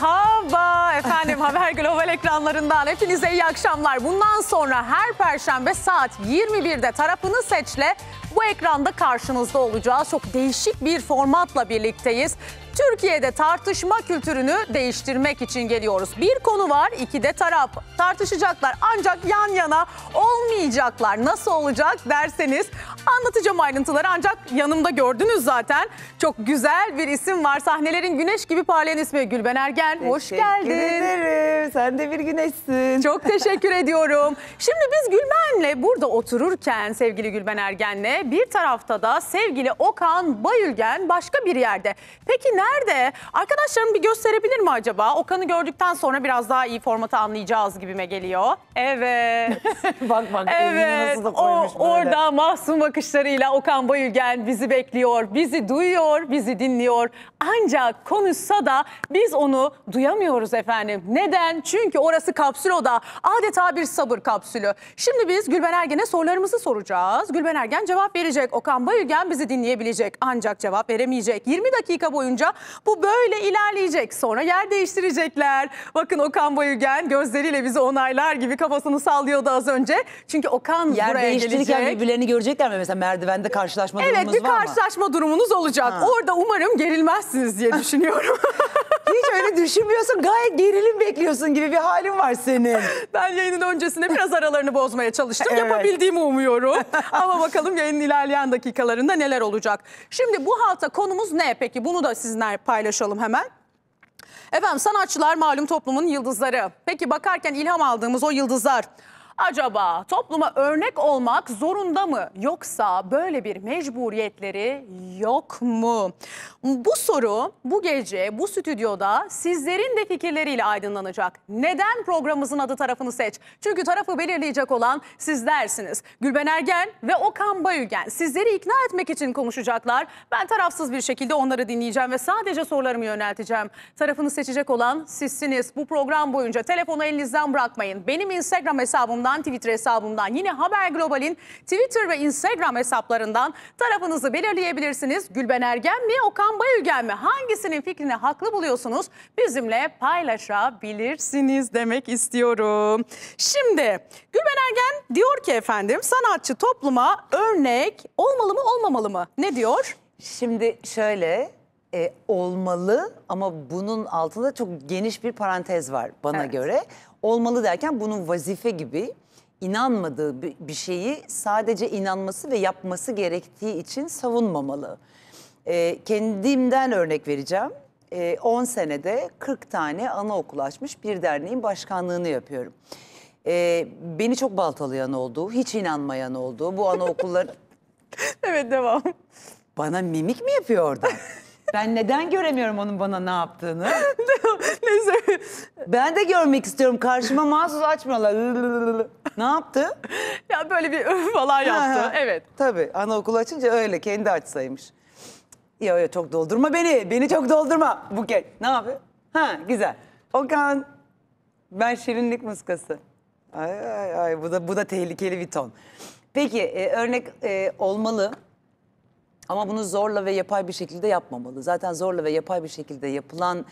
Merhaba efendim Haber Global ekranlarından hepinize iyi akşamlar. Bundan sonra her perşembe saat 21'de tarafını seçle bu ekranda karşınızda olacağız. Çok değişik bir formatla birlikteyiz. Türkiye'de tartışma kültürünü değiştirmek için geliyoruz. Bir konu var, iki de taraf. Tartışacaklar ancak yan yana olmayacaklar. Nasıl olacak derseniz anlatacağım ayrıntıları ancak yanımda gördünüz zaten. Çok güzel bir isim var. Sahnelerin güneş gibi parlayan ismi Gülben Ergen. Teşekkür Hoş geldin. ederim. Sen de bir güneşsin. Çok teşekkür ediyorum. Şimdi biz Gülben'le burada otururken sevgili Gülben Ergen'le bir tarafta da sevgili Okan Bayülgen başka bir yerde. Peki nerede? nerede? Arkadaşlarım bir gösterebilir mi acaba? Okan'ı gördükten sonra biraz daha iyi formatı anlayacağız gibime geliyor. Evet. bak bak. Evet. Nasıl da o, böyle. orada masum bakışlarıyla Okan Bayülgen bizi bekliyor, bizi duyuyor, bizi dinliyor. Ancak konuşsa da biz onu duyamıyoruz efendim. Neden? Çünkü orası kapsül oda. Adeta bir sabır kapsülü. Şimdi biz Gülben Ergen'e sorularımızı soracağız. Gülben Ergen cevap verecek. Okan Bayülgen bizi dinleyebilecek. Ancak cevap veremeyecek. 20 dakika boyunca bu böyle ilerleyecek. Sonra yer değiştirecekler. Bakın Okan Bayügen gözleriyle bizi onaylar gibi kafasını sallıyordu az önce. Çünkü Okan Yer buraya değiştirirken birbirlerini görecekler mi? Mesela merdivende karşılaşma evet, durumunuz var mı? Evet bir karşılaşma durumunuz olacak. Ha. Orada umarım gerilmezsiniz diye düşünüyorum. Hiç öyle düşünmüyorsun. Gayet gerilim bekliyorsun gibi bir halin var senin. Ben yayının öncesinde biraz aralarını bozmaya çalıştım. Evet. Yapabildiğimi umuyorum. Ama bakalım yayının ilerleyen dakikalarında neler olacak. Şimdi bu halta konumuz ne peki? Bunu da sizin isimler paylaşalım hemen. Efendim sanatçılar malum toplumun yıldızları. Peki bakarken ilham aldığımız o yıldızlar Acaba topluma örnek olmak zorunda mı yoksa böyle bir mecburiyetleri yok mu? Bu soru bu gece bu stüdyoda sizlerin de fikirleriyle aydınlanacak. Neden programımızın adı tarafını seç? Çünkü tarafı belirleyecek olan sizlersiniz. Gülben Ergen ve Okan Bayülgen sizleri ikna etmek için konuşacaklar. Ben tarafsız bir şekilde onları dinleyeceğim ve sadece sorularımı yönelteceğim. Tarafını seçecek olan sizsiniz. Bu program boyunca telefonu elinizden bırakmayın. Benim Instagram hesabımdan hesabımdan, Twitter hesabımdan, yine Haber Global'in Twitter ve Instagram hesaplarından tarafınızı belirleyebilirsiniz. Gülben Ergen mi, Okan Bayülgen mi? Hangisinin fikrini haklı buluyorsunuz? Bizimle paylaşabilirsiniz demek istiyorum. Şimdi Gülben Ergen diyor ki efendim sanatçı topluma örnek olmalı mı olmamalı mı? Ne diyor? Şimdi şöyle e, olmalı ama bunun altında çok geniş bir parantez var bana evet. göre olmalı derken bunun vazife gibi inanmadığı bir şeyi sadece inanması ve yapması gerektiği için savunmamalı. E, kendimden örnek vereceğim. E, ee, 10 senede 40 tane anaokul açmış bir derneğin başkanlığını yapıyorum. E, beni çok baltalayan oldu, hiç inanmayan oldu. Bu anaokullar... evet devam. Bana mimik mi yapıyor orada? Ben neden göremiyorum onun bana ne yaptığını? Neyse. Ben de görmek istiyorum. Karşıma mahsus açmıyorlar. ne yaptı? Ya böyle bir falan yaptı. evet. Tabii anaokulu açınca öyle kendi açsaymış. Ya ya çok doldurma beni. Beni çok doldurma. bu kez. Ne yapıyor? Ha güzel. Okan. Ben şirinlik muskası. Ay ay ay bu da bu da tehlikeli bir ton. Peki e, örnek e, olmalı. Ama bunu zorla ve yapay bir şekilde yapmamalı. Zaten zorla ve yapay bir şekilde yapılan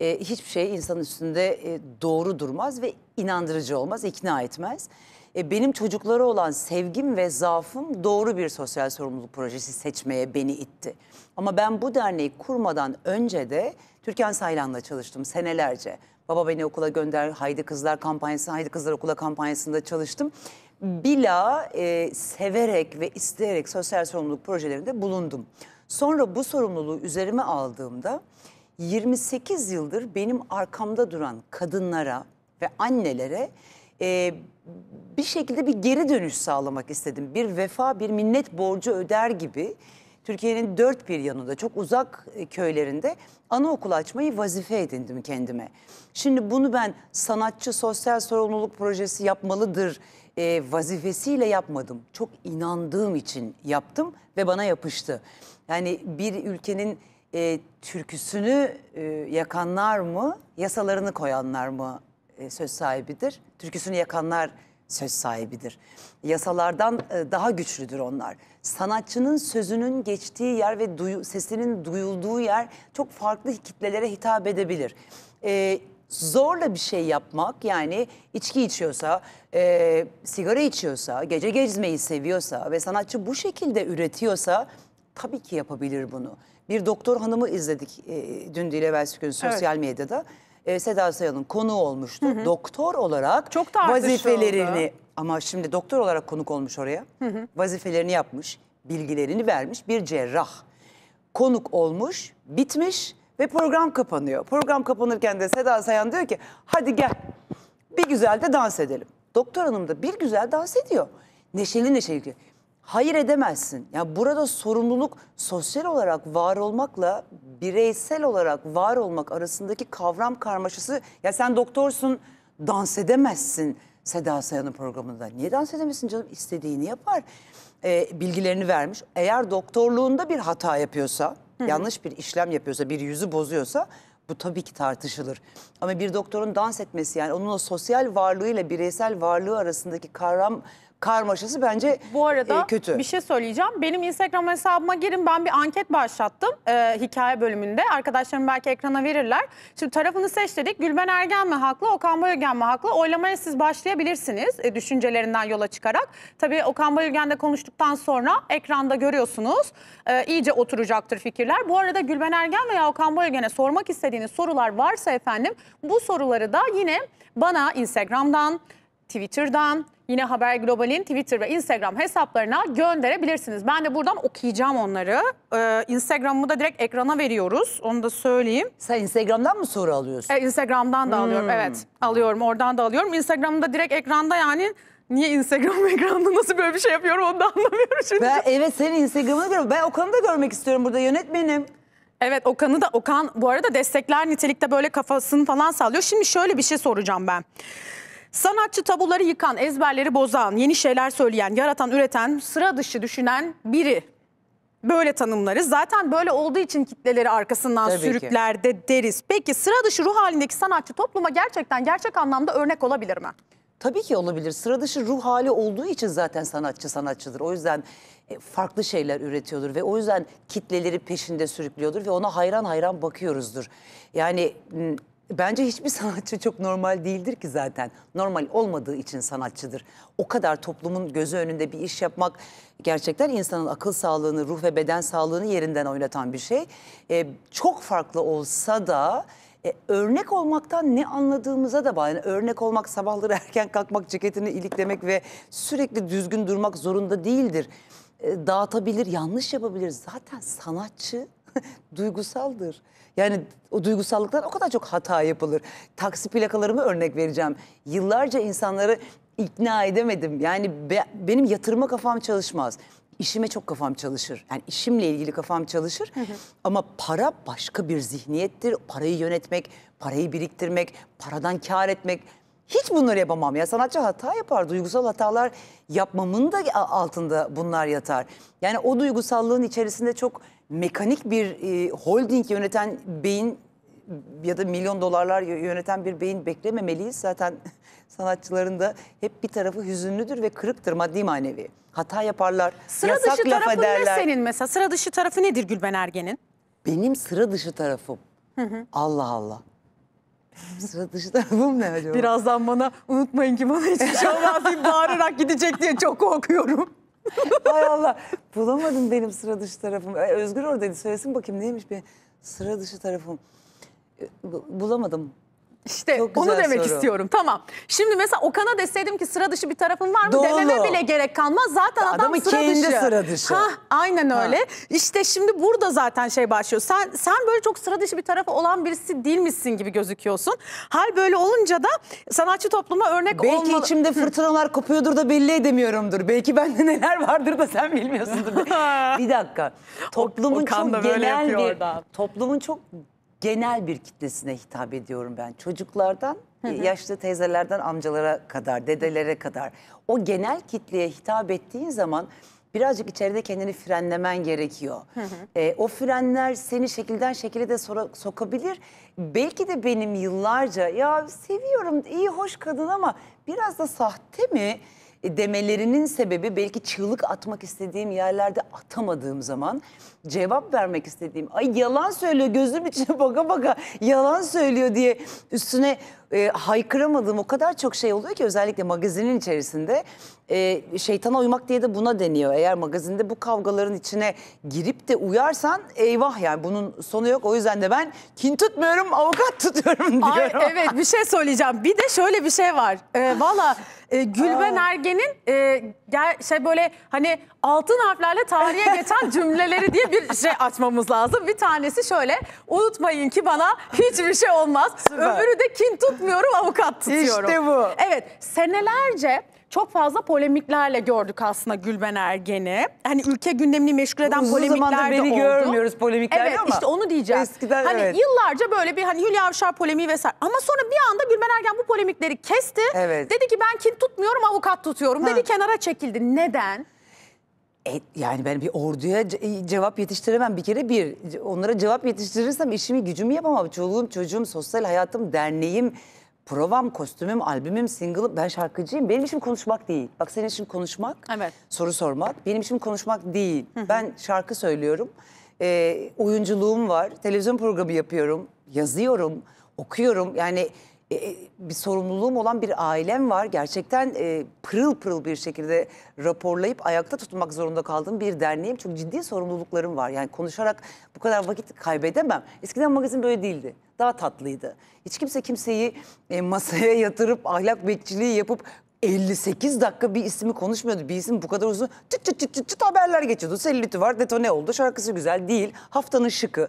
e, hiçbir şey insan üstünde e, doğru durmaz ve inandırıcı olmaz, ikna etmez. E, benim çocuklara olan sevgim ve zaafım doğru bir sosyal sorumluluk projesi seçmeye beni itti. Ama ben bu derneği kurmadan önce de Türkan Saylan'la çalıştım senelerce. Baba beni okula gönder, Haydi Kızlar kampanyası, Haydi Kızlar okula kampanyasında çalıştım bila e, severek ve isteyerek sosyal sorumluluk projelerinde bulundum. Sonra bu sorumluluğu üzerime aldığımda 28 yıldır benim arkamda duran kadınlara ve annelere e, bir şekilde bir geri dönüş sağlamak istedim. Bir vefa, bir minnet borcu öder gibi Türkiye'nin dört bir yanında çok uzak e, köylerinde anaokul açmayı vazife edindim kendime. Şimdi bunu ben sanatçı sosyal sorumluluk projesi yapmalıdır e, vazifesiyle yapmadım. Çok inandığım için yaptım ve bana yapıştı. Yani bir ülkenin e, türküsünü e, yakanlar mı, yasalarını koyanlar mı e, söz sahibidir? Türküsünü yakanlar söz sahibidir. Yasalardan e, daha güçlüdür onlar. Sanatçının sözünün geçtiği yer ve duyu, sesinin duyulduğu yer çok farklı kitlelere hitap edebilir. E, zorla bir şey yapmak yani içki içiyorsa, e, sigara içiyorsa, gece gezmeyi seviyorsa ve sanatçı bu şekilde üretiyorsa tabii ki yapabilir bunu. Bir doktor hanımı izledik e, dün değil evvelsi gün sosyal evet. medyada. E, Seda Sayan'ın konuğu olmuştu. Hı hı. Doktor olarak Çok vazifelerini oldu. ama şimdi doktor olarak konuk olmuş oraya. Hı hı. Vazifelerini yapmış, bilgilerini vermiş bir cerrah. Konuk olmuş, bitmiş ve program kapanıyor. Program kapanırken de Seda Sayan diyor ki hadi gel bir güzel de dans edelim. Doktor hanım da bir güzel dans ediyor. Neşeli neşeli. Hayır edemezsin. Yani burada sorumluluk sosyal olarak var olmakla bireysel olarak var olmak arasındaki kavram karmaşası. Ya sen doktorsun dans edemezsin Seda Sayan'ın programında. Niye dans edemezsin canım? İstediğini yapar. Ee, bilgilerini vermiş. Eğer doktorluğunda bir hata yapıyorsa Hı yanlış bir işlem yapıyorsa, bir yüzü bozuyorsa bu tabii ki tartışılır. Ama bir doktorun dans etmesi yani onun o sosyal varlığıyla bireysel varlığı arasındaki kavram karmaşası bence kötü. Bu arada e, kötü. bir şey söyleyeceğim. Benim Instagram hesabıma girin. Ben bir anket başlattım e, hikaye bölümünde. Arkadaşlarım belki ekrana verirler. Şimdi tarafını seç dedik. Gülben Ergen mi haklı, Okan Bayülgen mi haklı? Oylamaya siz başlayabilirsiniz e, düşüncelerinden yola çıkarak. Tabii Okan Bayülgen'de konuştuktan sonra ekranda görüyorsunuz. E, iyice oturacaktır fikirler. Bu arada Gülben Ergen veya Okan Bayülgen'e sormak istediğiniz sorular varsa efendim bu soruları da yine bana Instagram'dan Twitter'dan yine Haber Global'in Twitter ve Instagram hesaplarına gönderebilirsiniz. Ben de buradan okuyacağım onları. Ee, Instagram'ımı da direkt ekrana veriyoruz. Onu da söyleyeyim. Sen Instagram'dan mı soru alıyorsun? Ee, Instagram'dan da hmm. alıyorum. Evet alıyorum oradan da alıyorum. Instagram'ı da direkt ekranda yani Niye Instagram ekranında nasıl böyle bir şey yapıyorum onu da anlamıyorum şimdi. Ben, evet senin Instagram'ını görüyorum. Ben Okan'ı da görmek istiyorum burada yönetmenim. Evet Okan'ı da Okan bu arada destekler nitelikte böyle kafasını falan sallıyor. Şimdi şöyle bir şey soracağım ben. Sanatçı tabuları yıkan, ezberleri bozan, yeni şeyler söyleyen, yaratan, üreten, sıra dışı düşünen biri. Böyle tanımlarız. Zaten böyle olduğu için kitleleri arkasından Tabii sürüklerde ki. deriz. Peki sıra dışı ruh halindeki sanatçı topluma gerçekten gerçek anlamda örnek olabilir mi? Tabii ki olabilir. Sıra dışı ruh hali olduğu için zaten sanatçı sanatçıdır. O yüzden e, farklı şeyler üretiyordur ve o yüzden kitleleri peşinde sürüklüyordur ve ona hayran hayran bakıyoruzdur. Yani Bence hiçbir sanatçı çok normal değildir ki zaten. Normal olmadığı için sanatçıdır. O kadar toplumun gözü önünde bir iş yapmak gerçekten insanın akıl sağlığını, ruh ve beden sağlığını yerinden oynatan bir şey. Ee, çok farklı olsa da e, örnek olmaktan ne anladığımıza da bağlı. Yani örnek olmak sabahları erken kalkmak, ceketini iliklemek ve sürekli düzgün durmak zorunda değildir. E, dağıtabilir, yanlış yapabilir. Zaten sanatçı duygusaldır. Yani o duygusallıktan o kadar çok hata yapılır. Taksi plakalarımı örnek vereceğim. Yıllarca insanları ikna edemedim. Yani be, benim yatırma kafam çalışmaz. İşime çok kafam çalışır. Yani işimle ilgili kafam çalışır. Ama para başka bir zihniyettir. Parayı yönetmek, parayı biriktirmek, paradan kar etmek. Hiç bunları yapamam ya. Sanatçı hata yapar. Duygusal hatalar yapmamın da altında bunlar yatar. Yani o duygusallığın içerisinde çok mekanik bir e, holding yöneten beyin ya da milyon dolarlar yöneten bir beyin beklememeliyiz. Zaten sanatçıların da hep bir tarafı hüzünlüdür ve kırıktır maddi manevi. Hata yaparlar, sıra yasak dışı laf ederler. ne senin mesela? Sıra dışı tarafı nedir Gülben Ergen'in? Benim sıra dışı tarafım. Hı hı. Allah Allah. Sıra dışı tarafım ne acaba? Birazdan bana unutmayın ki bana hiçbir şey olmaz diye bağırarak gidecek diye çok korkuyorum. Hay Allah. Bulamadım benim sıra dışı tarafım. Özgür oradaydı. Söylesin bakayım neymiş bir sıra dışı tarafım. Ee, bulamadım. İşte Çok onu demek soru. istiyorum. Tamam. Şimdi mesela Okan'a deseydim ki sıra dışı bir tarafın var mı Doğru. dememe bile gerek kalmaz. Zaten adam Adamı sıra kendi dışı. sıra dışı. Ha, aynen öyle. Ha. İşte şimdi burada zaten şey başlıyor. Sen sen böyle çok sıra dışı bir tarafı olan birisi değil misin gibi gözüküyorsun. Hal böyle olunca da sanatçı topluma örnek Belki olmalı. Belki içimde fırtınalar kopuyordur da belli edemiyorumdur. Belki bende neler vardır da sen bilmiyorsundur. bir dakika. Toplumun Okan çok genel bir toplumun çok genel bir kitlesine hitap ediyorum ben. Çocuklardan, hı hı. yaşlı teyzelerden amcalara kadar, dedelere kadar. O genel kitleye hitap ettiğin zaman birazcık içeride kendini frenlemen gerekiyor. Hı hı. E, o frenler seni şekilden şekile de so sokabilir. Belki de benim yıllarca ya seviyorum iyi hoş kadın ama biraz da sahte mi? E, demelerinin sebebi belki çığlık atmak istediğim yerlerde atamadığım zaman cevap vermek istediğim ay yalan söylüyor gözüm içine baka baka yalan söylüyor diye üstüne e, haykıramadığım o kadar çok şey oluyor ki özellikle magazinin içerisinde e, şeytana uymak diye de buna deniyor. Eğer magazinde bu kavgaların içine girip de uyarsan eyvah yani bunun sonu yok. O yüzden de ben kin tutmuyorum avukat tutuyorum diyorum. Ay, evet bir şey söyleyeceğim. Bir de şöyle bir şey var. E, Valla e, Gülben Ergen'in e, şey böyle hani altın harflerle tarihe geçen cümleleri diye bir şey açmamız lazım. Bir tanesi şöyle unutmayın ki bana hiçbir şey olmaz. Süper. Öbürü de kin tutmuyorum avukat tutuyorum. İşte bu. Evet senelerce çok fazla polemiklerle gördük aslında Gülben Ergen'i. Hani ülke gündemini meşgul eden Uzun polemikler de oldu. görmüyoruz polemiklerle evet, ama. Evet işte onu diyeceğim. Eskiden hani evet. yıllarca böyle bir hani Hülya Avşar polemiği vesaire. Ama sonra bir anda Gülben Ergen bu polemikleri kesti. Evet. Dedi ki ben kin tutmuyorum avukat tutuyorum. Ha. Dedi kenara çekildi. Neden? E, yani ben bir orduya ce e, cevap yetiştiremem bir kere bir. Onlara cevap yetiştirirsem işimi gücümü yapamam. Çoluğum çocuğum sosyal hayatım derneğim provam, kostümüm, albümüm, single'ım. Ben şarkıcıyım. Benim için konuşmak değil. Bak senin için konuşmak, evet. soru sormak. Benim için konuşmak değil. Hı -hı. Ben şarkı söylüyorum. E, oyunculuğum var. Televizyon programı yapıyorum. Yazıyorum, okuyorum. Yani e, e, bir sorumluluğum olan bir ailem var. Gerçekten e, pırıl pırıl bir şekilde raporlayıp ayakta tutmak zorunda kaldığım bir derneğim. Çok ciddi sorumluluklarım var. Yani konuşarak bu kadar vakit kaybedemem. Eskiden magazin böyle değildi. Daha tatlıydı. Hiç kimse kimseyi e, masaya yatırıp ahlak bekçiliği yapıp 58 dakika bir ismi konuşmuyordu. Bir isim bu kadar uzun çıt çıt çıt çıt, haberler geçiyordu. Sellütü var, detone oldu, şarkısı güzel değil, haftanın şıkı.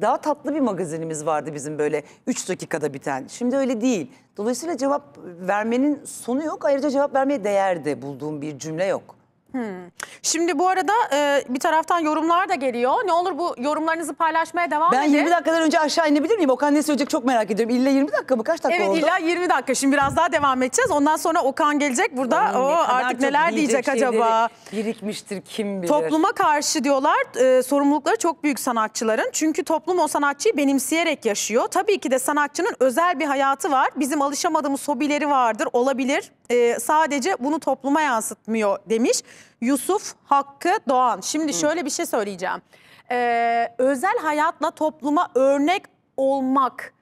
Daha tatlı bir magazinimiz vardı bizim böyle 3 dakikada biten. Şimdi öyle değil. Dolayısıyla cevap vermenin sonu yok. Ayrıca cevap vermeye değer de bulduğum bir cümle yok. Hmm. Şimdi bu arada e, bir taraftan yorumlar da geliyor. Ne olur bu yorumlarınızı paylaşmaya devam ben edin. Ben 20 dakikadan önce aşağı inebilir miyim? Okan ne söyleyecek çok merak ediyorum. İlla 20 dakika mı? Kaç dakika evet, oldu? Evet illa 20 dakika. Şimdi biraz daha devam edeceğiz. Ondan sonra Okan gelecek. Burada o artık neler diyecek acaba? Birikmiştir kim bilir. Topluma karşı diyorlar e, sorumlulukları çok büyük sanatçıların. Çünkü toplum o sanatçıyı benimseyerek yaşıyor. Tabii ki de sanatçının özel bir hayatı var. Bizim alışamadığımız hobileri vardır. Olabilir e, sadece bunu topluma yansıtmıyor demiş Yusuf Hakkı Doğan. Şimdi Hı. şöyle bir şey söyleyeceğim. E, özel hayatla topluma örnek olmak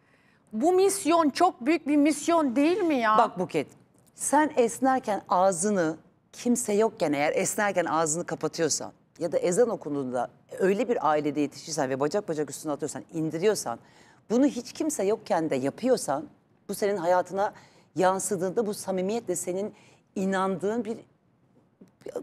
bu misyon çok büyük bir misyon değil mi ya? Bak Buket sen esnerken ağzını kimse yokken eğer esnerken ağzını kapatıyorsan ya da ezan okunduğunda öyle bir ailede yetişirsen ve bacak bacak üstüne atıyorsan, indiriyorsan, bunu hiç kimse yokken de yapıyorsan bu senin hayatına yansıdığında bu samimiyetle senin inandığın bir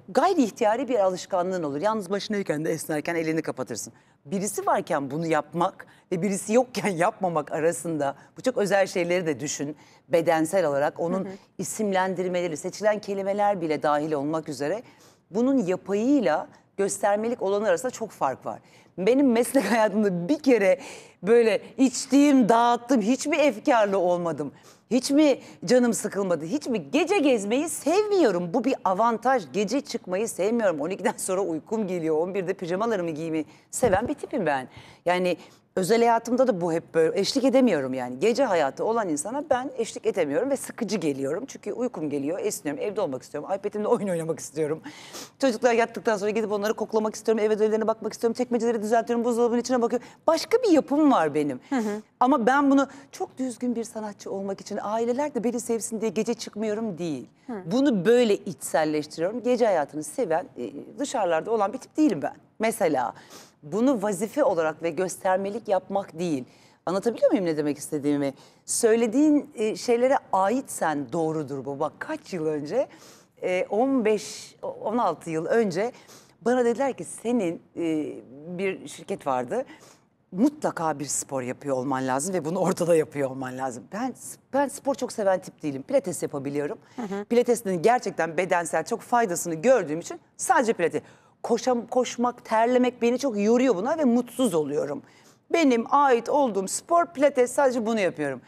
gayri ihtiyari bir alışkanlığın olur. Yalnız başınayken de esnerken elini kapatırsın. Birisi varken bunu yapmak ve birisi yokken yapmamak arasında bu çok özel şeyleri de düşün. Bedensel olarak onun hı hı. isimlendirmeleri, seçilen kelimeler bile dahil olmak üzere bunun yapayıyla göstermelik olanı arasında çok fark var. Benim meslek hayatımda bir kere böyle içtiğim, dağıttım, hiçbir efkarlı olmadım. Hiç mi canım sıkılmadı? Hiç mi? Gece gezmeyi sevmiyorum. Bu bir avantaj. Gece çıkmayı sevmiyorum. 12'den sonra uykum geliyor. 11'de pijamalarımı giymeyi seven bir tipim ben. Yani özel hayatımda da bu hep böyle eşlik edemiyorum yani. Gece hayatı olan insana ben eşlik edemiyorum ve sıkıcı geliyorum. Çünkü uykum geliyor, esniyorum, evde olmak istiyorum. iPad'imle oyun oynamak istiyorum. Çocuklar yattıktan sonra gidip onları koklamak istiyorum, ev ödevlerine bakmak istiyorum, çekmeceleri düzeltiyorum, buzdolabının içine bakıyorum. Başka bir yapım var benim. Ama ben bunu çok düzgün bir sanatçı olmak için aileler de beni sevsin diye gece çıkmıyorum değil. Bunu böyle içselleştiriyorum. Gece hayatını seven, e, dışarılarda olan bir tip değilim ben. Mesela bunu vazife olarak ve göstermelik yapmak değil. Anlatabiliyor muyum ne demek istediğimi? Söylediğin e, şeylere aitsen doğrudur bu. Bak kaç yıl önce, e, 15-16 yıl önce bana dediler ki senin e, bir şirket vardı. Mutlaka bir spor yapıyor olman lazım ve bunu ortada yapıyor olman lazım. Ben ben spor çok seven tip değilim. Pilates yapabiliyorum. Pilates'in gerçekten bedensel çok faydasını gördüğüm için sadece pilates koşam, koşmak, terlemek beni çok yoruyor buna ve mutsuz oluyorum. Benim ait olduğum spor pilates sadece bunu yapıyorum.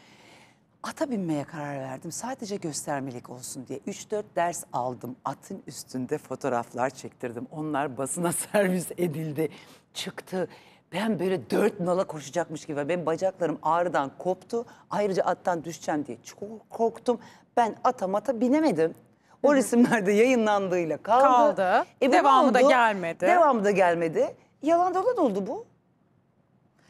Ata binmeye karar verdim. Sadece göstermelik olsun diye. 3-4 ders aldım. Atın üstünde fotoğraflar çektirdim. Onlar basına servis edildi. Çıktı. Ben böyle dört nala koşacakmış gibi. ben bacaklarım ağrıdan koptu. Ayrıca attan düşeceğim diye çok korktum. Ben ata mata binemedim. O resimlerde yayınlandığıyla kaldı. Kaldı. E bu ne Devamı da gelmedi. Devamı da gelmedi. Yalan dolan oldu bu.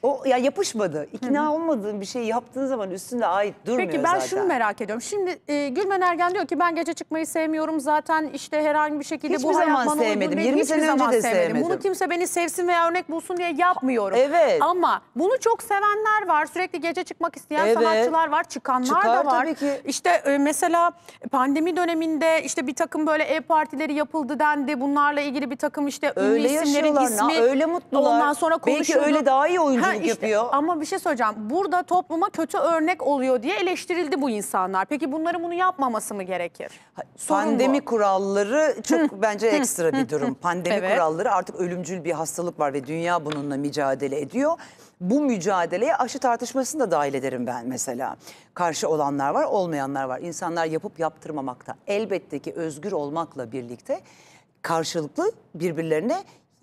O ya yapışmadı. İkna olmadığın bir şeyi yaptığın zaman üstünde ait durmuyor zaten. Peki ben zaten. şunu merak ediyorum. Şimdi e, Gülmen Ergen diyor ki ben gece çıkmayı sevmiyorum. Zaten işte herhangi bir şekilde Hiçbir bu hayat zaman bana uygun sevmedim. 20 sene önce de sevmedim. Bunu kimse beni sevsin veya örnek bulsun diye yapmıyorum. Evet. Ama bunu çok sevenler var. Sürekli gece çıkmak isteyen Evet. sanatçılar var. Çıkanlar Çıkar da var. tabii ki. İşte e, mesela pandemi döneminde işte bir takım böyle e-partileri yapıldı dendi. Bunlarla ilgili bir takım işte ünlü Öyle isimlerin yaşıyorlar. na- ismi. öyle mutlular. Ondan sonra Belki öyle daha iyi oyuncu yolsuzluk işte, yapıyor. Ama bir şey söyleyeceğim. Burada topluma kötü örnek oluyor diye eleştirildi bu insanlar. Peki bunların bunu yapmaması mı gerekir? Sorun Pandemi bu. kuralları çok bence ekstra bir durum. Pandemi evet. kuralları artık ölümcül bir hastalık var ve dünya bununla mücadele ediyor. Bu mücadeleye aşı tartışmasını da dahil ederim ben mesela. Karşı olanlar var, olmayanlar var. İnsanlar yapıp yaptırmamakta elbette ki özgür olmakla birlikte karşılıklı birbirlerine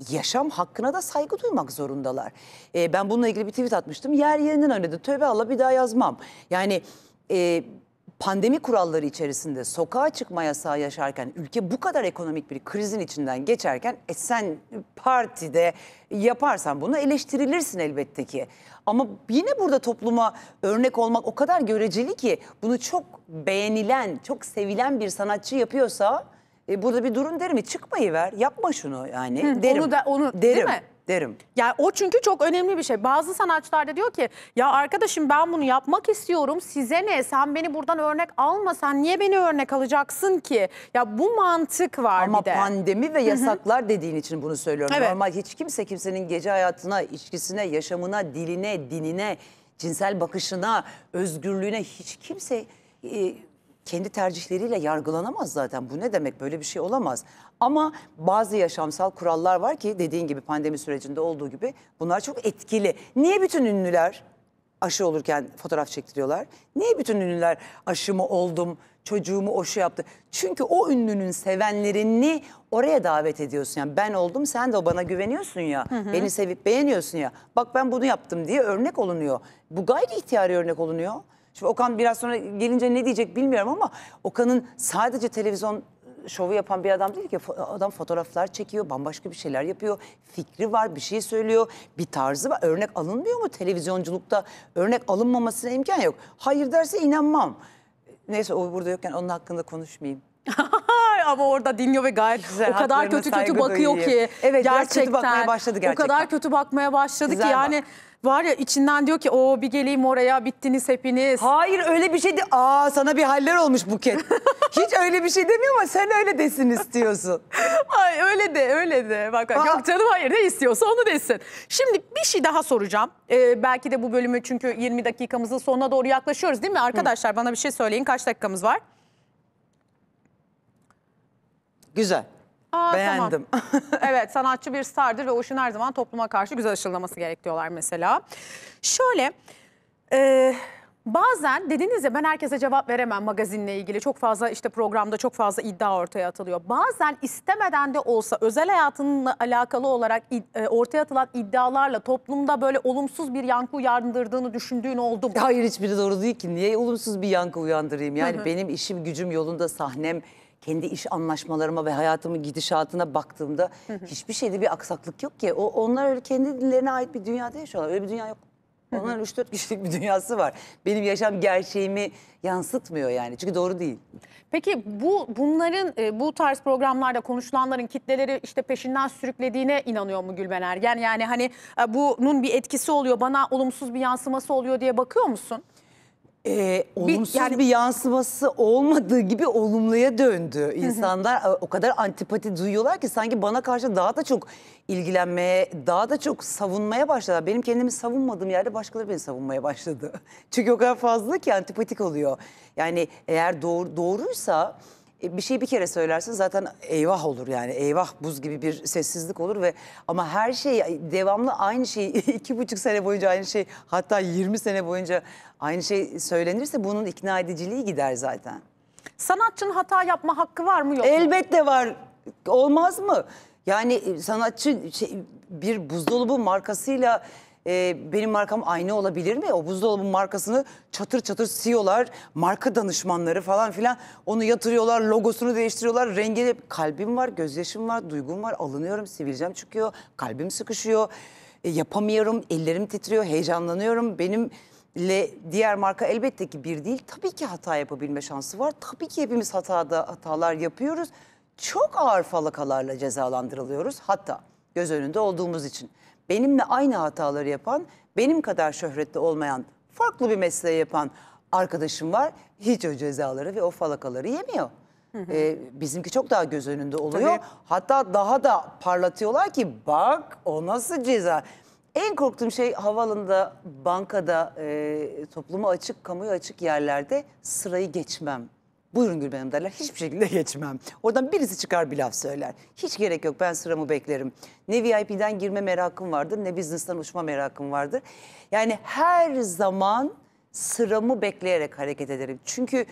yaşam hakkına da saygı duymak zorundalar. E, ben bununla ilgili bir tweet atmıştım. Yer yerinden oynadı. Tövbe Allah bir daha yazmam. Yani e, pandemi kuralları içerisinde sokağa çıkma yasağı yaşarken, ülke bu kadar ekonomik bir krizin içinden geçerken e, sen partide yaparsan bunu eleştirilirsin elbette ki. Ama yine burada topluma örnek olmak o kadar göreceli ki bunu çok beğenilen, çok sevilen bir sanatçı yapıyorsa e, burada bir durun derim. E, çıkmayı ver. Yapma şunu yani. Hı, derim. Onu da onu derim. Değil mi? derim. Yani o çünkü çok önemli bir şey. Bazı sanatçılar da diyor ki ya arkadaşım ben bunu yapmak istiyorum size ne sen beni buradan örnek alma sen niye beni örnek alacaksın ki? Ya bu mantık var Ama bir de. Ama pandemi ve yasaklar Hı -hı. dediğin için bunu söylüyorum. Evet. Normal hiç kimse kimsenin gece hayatına, içkisine, yaşamına, diline, dinine, cinsel bakışına, özgürlüğüne hiç kimse... E, kendi tercihleriyle yargılanamaz zaten. Bu ne demek? Böyle bir şey olamaz. Ama bazı yaşamsal kurallar var ki dediğin gibi pandemi sürecinde olduğu gibi bunlar çok etkili. Niye bütün ünlüler aşı olurken fotoğraf çektiriyorlar? Niye bütün ünlüler aşımı oldum, çocuğumu o şu yaptı? Çünkü o ünlünün sevenlerini oraya davet ediyorsun. Yani ben oldum sen de bana güveniyorsun ya. Hı hı. Beni sevip beğeniyorsun ya. Bak ben bunu yaptım diye örnek olunuyor. Bu gayri ihtiyari örnek olunuyor. Şimdi Okan biraz sonra gelince ne diyecek bilmiyorum ama Okan'ın sadece televizyon şovu yapan bir adam değil ki. Adam fotoğraflar çekiyor, bambaşka bir şeyler yapıyor. Fikri var, bir şey söylüyor, bir tarzı var. Örnek alınmıyor mu televizyonculukta? Örnek alınmamasına imkan yok. Hayır derse inanmam. Neyse o burada yokken onun hakkında konuşmayayım. Ama orada dinliyor ve gayet güzel. O kadar kötü kötü bakıyor duyuyor. ki. Evet gerçekten. kötü bakmaya başladı gerçekten. O kadar kötü bakmaya başladı güzel ki yani. Bak. Var ya içinden diyor ki o bir geleyim oraya bittiniz hepiniz. Hayır öyle bir şey de aa sana bir haller olmuş Buket. Hiç öyle bir şey demiyor ama sen öyle desin istiyorsun. Ay öyle de öyle de. Bak bak aa. yok canım hayır ne istiyorsa onu desin. Şimdi bir şey daha soracağım. Ee, belki de bu bölümü çünkü 20 dakikamızın sonuna doğru yaklaşıyoruz değil mi arkadaşlar? Hı. Bana bir şey söyleyin kaç dakikamız var? Güzel. Aa, Beğendim. Tamam. evet sanatçı bir stardır ve o işin her zaman topluma karşı güzel aşılaması gerek diyorlar mesela. Şöyle e, bazen dediniz ya ben herkese cevap veremem magazinle ilgili. Çok fazla işte programda çok fazla iddia ortaya atılıyor. Bazen istemeden de olsa özel hayatınla alakalı olarak e, ortaya atılan iddialarla toplumda böyle olumsuz bir yankı uyandırdığını düşündüğün oldu mu? Hayır hiçbiri doğru değil ki. Niye olumsuz bir yankı uyandırayım? Yani benim işim gücüm yolunda sahnem kendi iş anlaşmalarıma ve hayatımın gidişatına baktığımda hiçbir şeyde bir aksaklık yok ki. O, onlar öyle kendi dillerine ait bir dünyada yaşıyorlar. Öyle bir dünya yok. Onların 3-4 kişilik bir dünyası var. Benim yaşam gerçeğimi yansıtmıyor yani. Çünkü doğru değil. Peki bu bunların e, bu tarz programlarda konuşulanların kitleleri işte peşinden sürüklediğine inanıyor mu Gülben Ergen? Yani hani e, bunun bir etkisi oluyor, bana olumsuz bir yansıması oluyor diye bakıyor musun? e, olumsuz bir, yani, bir yansıması olmadığı gibi olumluya döndü. İnsanlar o kadar antipati duyuyorlar ki sanki bana karşı daha da çok ilgilenmeye, daha da çok savunmaya başladılar. Benim kendimi savunmadığım yerde başkaları beni savunmaya başladı. Çünkü o kadar fazla ki antipatik oluyor. Yani eğer doğru, doğruysa e, bir şeyi bir kere söylersin zaten eyvah olur yani eyvah buz gibi bir sessizlik olur ve ama her şey devamlı aynı şey iki buçuk sene boyunca aynı şey hatta yirmi sene boyunca aynı şey söylenirse bunun ikna ediciliği gider zaten. Sanatçının hata yapma hakkı var mı yok mu? Elbette var olmaz mı? Yani e, sanatçı şey, bir buzdolabı markasıyla e, benim markam aynı olabilir mi? O buzdolabının markasını çatır çatır CEO'lar, marka danışmanları falan filan onu yatırıyorlar, logosunu değiştiriyorlar, rengini. Kalbim var, gözyaşım var, duygum var, alınıyorum, sivilcem çıkıyor, kalbim sıkışıyor, e, yapamıyorum, ellerim titriyor, heyecanlanıyorum. Benim le diğer marka elbette ki bir değil. Tabii ki hata yapabilme şansı var. Tabii ki hepimiz hatada hatalar yapıyoruz. Çok ağır falakalarla cezalandırılıyoruz hatta göz önünde olduğumuz için benimle aynı hataları yapan, benim kadar şöhretli olmayan, farklı bir mesleği yapan arkadaşım var. Hiç o cezaları ve o falakaları yemiyor. Ee, bizimki çok daha göz önünde oluyor. Tabii. Hatta daha da parlatıyorlar ki bak o nasıl ceza. En korktuğum şey havalında, bankada, e, topluma açık, kamuya açık yerlerde sırayı geçmem. Buyurun Gülben Hanım derler. Hiçbir şekilde geçmem. Oradan birisi çıkar bir laf söyler. Hiç gerek yok ben sıramı beklerim. Ne VIP'den girme merakım vardır ne business'tan uçma merakım vardır. Yani her zaman sıramı bekleyerek hareket ederim. Çünkü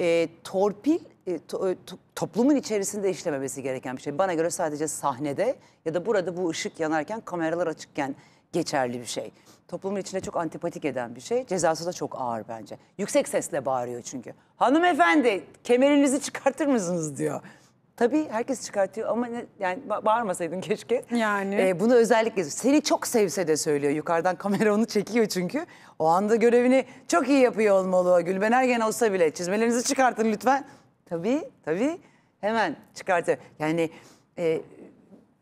e, torpil e, to, e, to, toplumun içerisinde işlememesi gereken bir şey. Bana göre sadece sahnede ya da burada bu ışık yanarken kameralar açıkken geçerli bir şey toplumun içine çok antipatik eden bir şey. Cezası da çok ağır bence. Yüksek sesle bağırıyor çünkü. Hanımefendi kemerinizi çıkartır mısınız diyor. Tabii herkes çıkartıyor ama ne, yani bağırmasaydın keşke. Yani. Ee, bunu özellikle seni çok sevse de söylüyor. Yukarıdan kamera onu çekiyor çünkü. O anda görevini çok iyi yapıyor olmalı. Gülben Ergen olsa bile çizmelerinizi çıkartın lütfen. Tabii tabii hemen çıkartıyor. Yani e,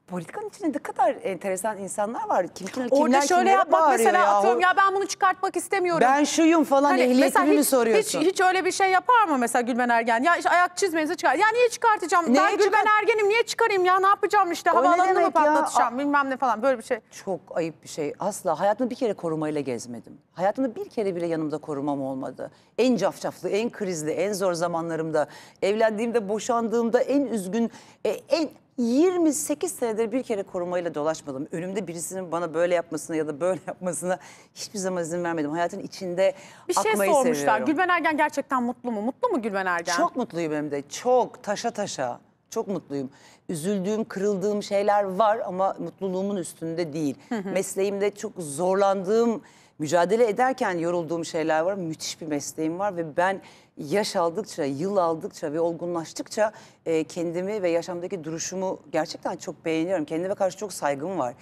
politikanın içinde ne kadar enteresan insanlar var. Kim, kim, kimler Orada şöyle kimlere yapmak mesela ya. atıyorum ya ben bunu çıkartmak istemiyorum. Ben şuyum falan hani ehliyetimi mi hiç, soruyorsun? Hiç, hiç öyle bir şey yapar mı mesela Gülben Ergen? Ya işte ayak çizmenizi çıkar. Ya niye çıkartacağım? Neye ben çıkart Gülben Ergen'im niye çıkarayım ya ne yapacağım işte havaalanını mı patlatacağım ya? bilmem ne falan böyle bir şey. Çok ayıp bir şey. Asla hayatımda bir kere korumayla gezmedim. Hayatımda bir kere bile yanımda korumam olmadı. En cafcaflı, en krizli, en zor zamanlarımda, evlendiğimde, boşandığımda en üzgün, e, en 28 senedir bir kere korumayla dolaşmadım. Önümde birisinin bana böyle yapmasına ya da böyle yapmasına hiçbir zaman izin vermedim. Hayatın içinde Bir şey sormuşlar. seviyorum. Gülben Ergen gerçekten mutlu mu? Mutlu mu Gülben Ergen? Çok mutluyum hem de. Çok taşa taşa. Çok mutluyum. Üzüldüğüm, kırıldığım şeyler var ama mutluluğumun üstünde değil. Mesleğimde çok zorlandığım, mücadele ederken yorulduğum şeyler var. Müthiş bir mesleğim var ve ben yaş aldıkça, yıl aldıkça ve olgunlaştıkça e, kendimi ve yaşamdaki duruşumu gerçekten çok beğeniyorum. Kendime karşı çok saygım var.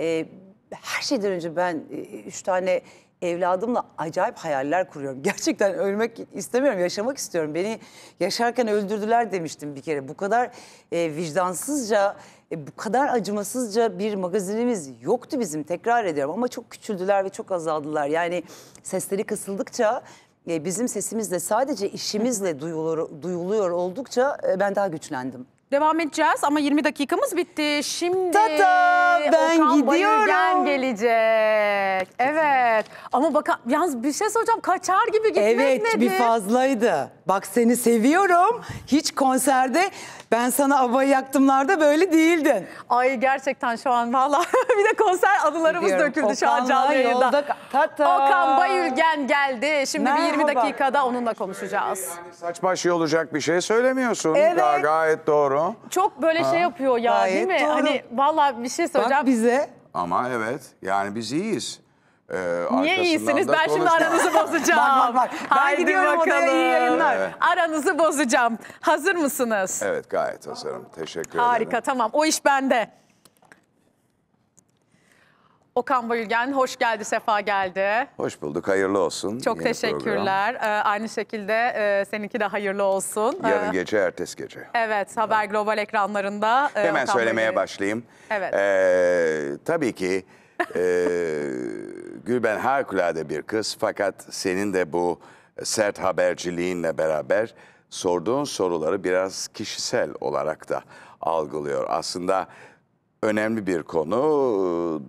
E, her şeyden önce ben e, üç tane evladımla acayip hayaller kuruyorum. Gerçekten ölmek istemiyorum, yaşamak istiyorum. Beni yaşarken öldürdüler demiştim bir kere. Bu kadar e, vicdansızca, e, bu kadar acımasızca bir magazinimiz yoktu bizim. Tekrar ediyorum ama çok küçüldüler ve çok azaldılar. Yani sesleri kısıldıkça e, bizim sesimizle sadece işimizle duyulur, duyuluyor oldukça e, ben daha güçlendim. Devam edeceğiz ama 20 dakikamız bitti. Şimdi Tata, ben Okan gidiyorum. Bayülgen gelecek. Evet. Ama bakın yalnız bir şey soracağım. Kaçar gibi gitmek Evet nedir? bir fazlaydı. Bak seni seviyorum. Hiç konserde ben sana abayı yaktımlarda böyle değildin. Ay gerçekten şu an valla bir de konser anılarımız Gidiyorum. döküldü şu an Okan'la canlı yayında. yolda Tata. Okan Bayülgen geldi. Şimdi bir 20 dakikada onunla konuşacağız. Saç başı olacak bir şey söylemiyorsun. Evet. Ga- gayet doğru yapıyor. Çok böyle şey ha. şey yapıyor ya Gayet değil mi? Doğru. Hani vallahi bir şey söyleyeceğim. Bak bize. Ama evet yani biz iyiyiz. Ee, Niye iyisiniz? Ben şimdi aranızı bozacağım. bak bak bak. Ben Haydi gidiyorum bakalım. odaya iyi yayınlar. Evet. Aranızı bozacağım. Hazır mısınız? Evet gayet hazırım. Teşekkür Harika, ederim. Harika tamam. O iş bende. Okan Bayülgen hoş geldi, sefa geldi. Hoş bulduk, hayırlı olsun. Çok Yeni teşekkürler. Ee, aynı şekilde e, seninki de hayırlı olsun. Yarın ee, gece, ertesi gece. Evet, Haber Global ekranlarında. E, Hemen Okan söylemeye Bayülgen. başlayayım. Evet. Ee, tabii ki e, Gülben harikulade bir kız fakat senin de bu sert haberciliğinle beraber sorduğun soruları biraz kişisel olarak da algılıyor. Aslında önemli bir konu.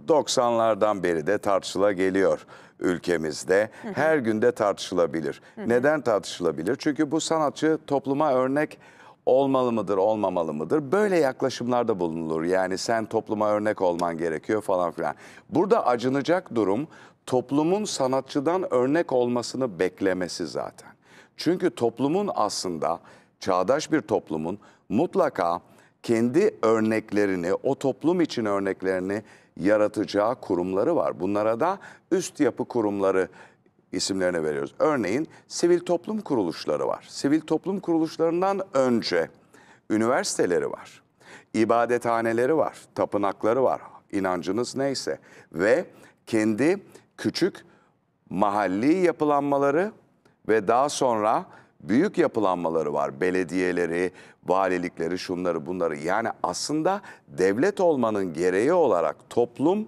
90'lardan beri de tartışıla geliyor ülkemizde. Hı hı. Her günde tartışılabilir. Hı hı. Neden tartışılabilir? Çünkü bu sanatçı topluma örnek olmalı mıdır, olmamalı mıdır? Böyle yaklaşımlarda bulunulur. Yani sen topluma örnek olman gerekiyor falan filan. Burada acınacak durum toplumun sanatçıdan örnek olmasını beklemesi zaten. Çünkü toplumun aslında çağdaş bir toplumun mutlaka kendi örneklerini, o toplum için örneklerini yaratacağı kurumları var. Bunlara da üst yapı kurumları isimlerini veriyoruz. Örneğin sivil toplum kuruluşları var. Sivil toplum kuruluşlarından önce üniversiteleri var. ibadethaneleri var, tapınakları var. inancınız neyse ve kendi küçük mahalli yapılanmaları ve daha sonra büyük yapılanmaları var. Belediyeleri, valilikleri, şunları bunları. Yani aslında devlet olmanın gereği olarak toplum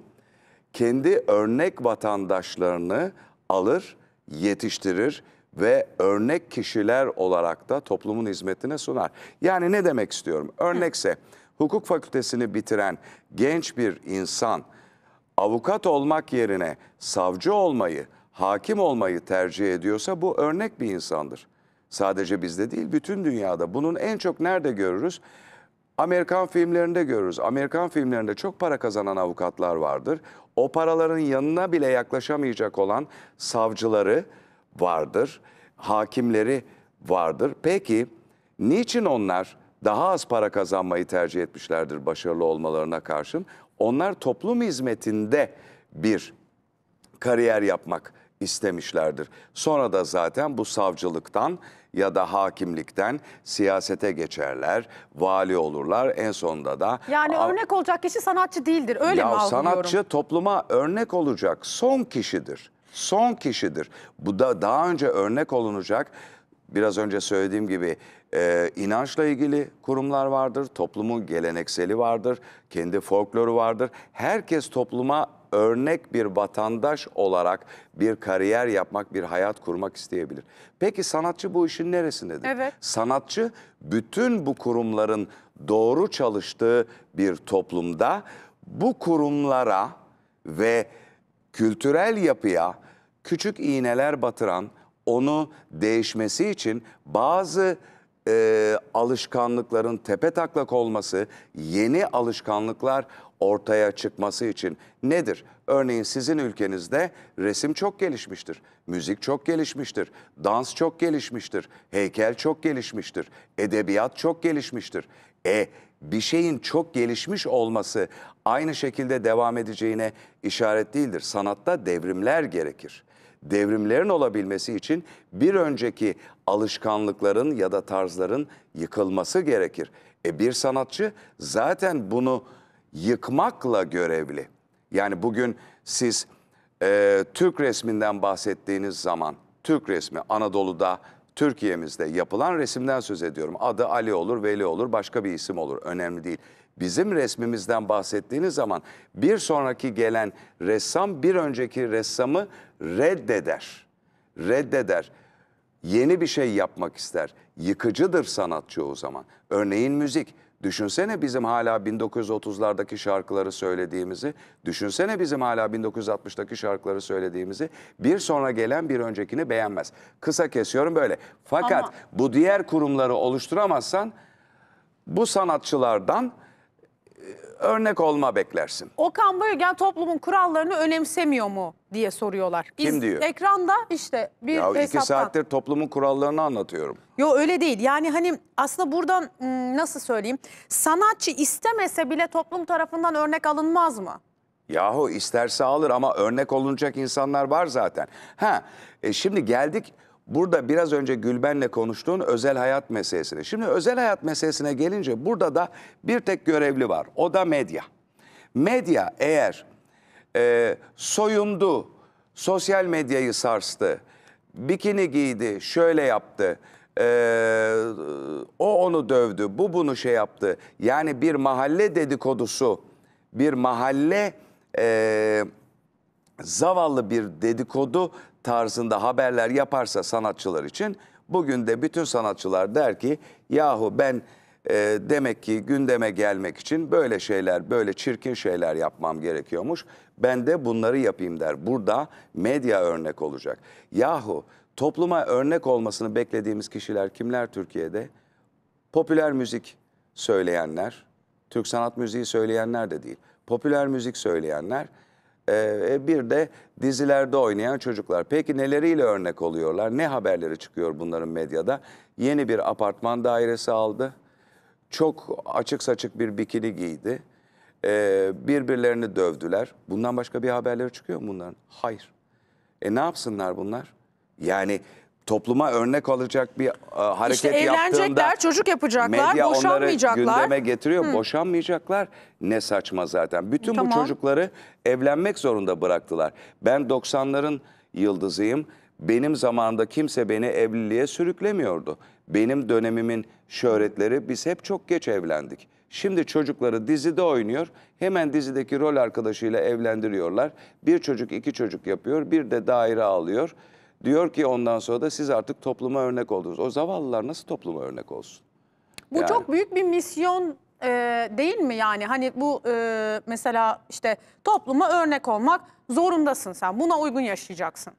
kendi örnek vatandaşlarını alır, yetiştirir ve örnek kişiler olarak da toplumun hizmetine sunar. Yani ne demek istiyorum? Örnekse hukuk fakültesini bitiren genç bir insan avukat olmak yerine savcı olmayı, hakim olmayı tercih ediyorsa bu örnek bir insandır. Sadece bizde değil, bütün dünyada. Bunun en çok nerede görürüz? Amerikan filmlerinde görürüz. Amerikan filmlerinde çok para kazanan avukatlar vardır. O paraların yanına bile yaklaşamayacak olan savcıları vardır, hakimleri vardır. Peki niçin onlar daha az para kazanmayı tercih etmişlerdir başarılı olmalarına karşın? Onlar toplum hizmetinde bir kariyer yapmak istemişlerdir. Sonra da zaten bu savcılıktan ya da hakimlikten siyasete geçerler, vali olurlar. En sonunda da Yani örnek olacak kişi sanatçı değildir. Öyle mi ya algılıyorum? sanatçı topluma örnek olacak son kişidir. Son kişidir. Bu da daha önce örnek olunacak biraz önce söylediğim gibi e, inançla ilgili kurumlar vardır, toplumun gelenekseli vardır, kendi folkloru vardır. Herkes topluma örnek bir vatandaş olarak bir kariyer yapmak, bir hayat kurmak isteyebilir. Peki sanatçı bu işin neresindedir? Evet. Sanatçı bütün bu kurumların doğru çalıştığı bir toplumda bu kurumlara ve kültürel yapıya küçük iğneler batıran, onu değişmesi için bazı e, alışkanlıkların tepe taklak olması, yeni alışkanlıklar ortaya çıkması için nedir? Örneğin sizin ülkenizde resim çok gelişmiştir, müzik çok gelişmiştir, dans çok gelişmiştir, heykel çok gelişmiştir, edebiyat çok gelişmiştir. E bir şeyin çok gelişmiş olması aynı şekilde devam edeceğine işaret değildir. Sanatta devrimler gerekir. Devrimlerin olabilmesi için bir önceki alışkanlıkların ya da tarzların yıkılması gerekir. E bir sanatçı zaten bunu yıkmakla görevli. Yani bugün siz e, Türk resminden bahsettiğiniz zaman Türk resmi Anadolu'da Türkiye'mizde yapılan resimden söz ediyorum. Adı Ali olur, Veli olur, başka bir isim olur. Önemli değil. Bizim resmimizden bahsettiğiniz zaman bir sonraki gelen ressam bir önceki ressamı reddeder. Reddeder. Yeni bir şey yapmak ister. Yıkıcıdır sanatçı o zaman. Örneğin müzik. Düşünsene bizim hala 1930'lardaki şarkıları söylediğimizi, düşünsene bizim hala 1960'daki şarkıları söylediğimizi bir sonra gelen bir öncekini beğenmez. Kısa kesiyorum böyle. Fakat Ama... bu diğer kurumları oluşturamazsan bu sanatçılardan örnek olma beklersin. Okan Bölgen toplumun kurallarını önemsemiyor mu diye soruyorlar. Kim İz, diyor? Ekranda işte bir ya hesaptan. iki saattir toplumun kurallarını anlatıyorum. Yo öyle değil. Yani hani aslında buradan hmm, nasıl söyleyeyim? Sanatçı istemese bile toplum tarafından örnek alınmaz mı? Yahu isterse alır ama örnek olunacak insanlar var zaten. Ha e şimdi geldik burada biraz önce Gülben'le konuştuğun özel hayat meselesine. Şimdi özel hayat meselesine gelince burada da bir tek görevli var. O da medya. Medya eğer e, soyundu, sosyal medyayı sarstı, bikini giydi, şöyle yaptı, e, o onu dövdü, bu bunu şey yaptı. Yani bir mahalle dedikodusu, bir mahalle e, zavallı bir dedikodu tarzında haberler yaparsa sanatçılar için bugün de bütün sanatçılar der ki yahu ben e, demek ki gündeme gelmek için böyle şeyler, böyle çirkin şeyler yapmam gerekiyormuş. Ben de bunları yapayım der. Burada medya örnek olacak. Yahu topluma örnek olmasını beklediğimiz kişiler kimler Türkiye'de? Popüler müzik söyleyenler, Türk sanat müziği söyleyenler de değil. Popüler müzik söyleyenler, ee, e, bir de dizilerde oynayan çocuklar. Peki neleriyle örnek oluyorlar? Ne haberleri çıkıyor bunların medyada? Yeni bir apartman dairesi aldı. Çok açık saçık bir bikini giydi. E, birbirlerini dövdüler. Bundan başka bir haberleri çıkıyor mu bunların? Hayır. E ne yapsınlar bunlar? Yani topluma örnek alacak bir e, hareket işte evlenecekler, çocuk yapacaklar, medya boşanmayacaklar. onları gündeme getiriyor. Hı. Boşanmayacaklar ne saçma zaten. Bütün tamam. bu çocukları evlenmek zorunda bıraktılar. Ben 90'ların yıldızıyım. Benim zamanımda kimse beni evliliğe sürüklemiyordu. Benim dönemimin şöhretleri biz hep çok geç evlendik. Şimdi çocukları dizide oynuyor. Hemen dizideki rol arkadaşıyla evlendiriyorlar. Bir çocuk iki çocuk yapıyor. Bir de daire alıyor. Diyor ki ondan sonra da siz artık topluma örnek oldunuz. O zavallılar nasıl topluma örnek olsun? Bu yani... çok büyük bir misyon e, değil mi yani? Hani bu e, mesela işte topluma örnek olmak zorundasın sen. Buna uygun yaşayacaksın.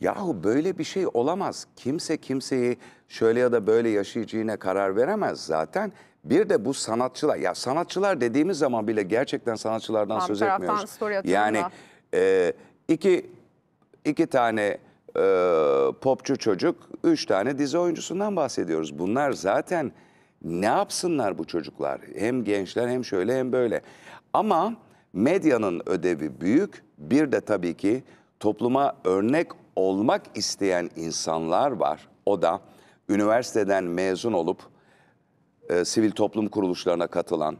Yahu böyle bir şey olamaz. Kimse kimseyi şöyle ya da böyle yaşayacağına karar veremez zaten. Bir de bu sanatçılar, ya sanatçılar dediğimiz zaman bile gerçekten sanatçılardan tamam, söz etmiyoruz. Yani e, iki, iki tane ee, popçu çocuk, üç tane dizi oyuncusundan bahsediyoruz. Bunlar zaten ne yapsınlar bu çocuklar? Hem gençler hem şöyle hem böyle. Ama medyanın ödevi büyük. Bir de tabii ki topluma örnek olmak isteyen insanlar var. O da üniversiteden mezun olup e, sivil toplum kuruluşlarına katılan,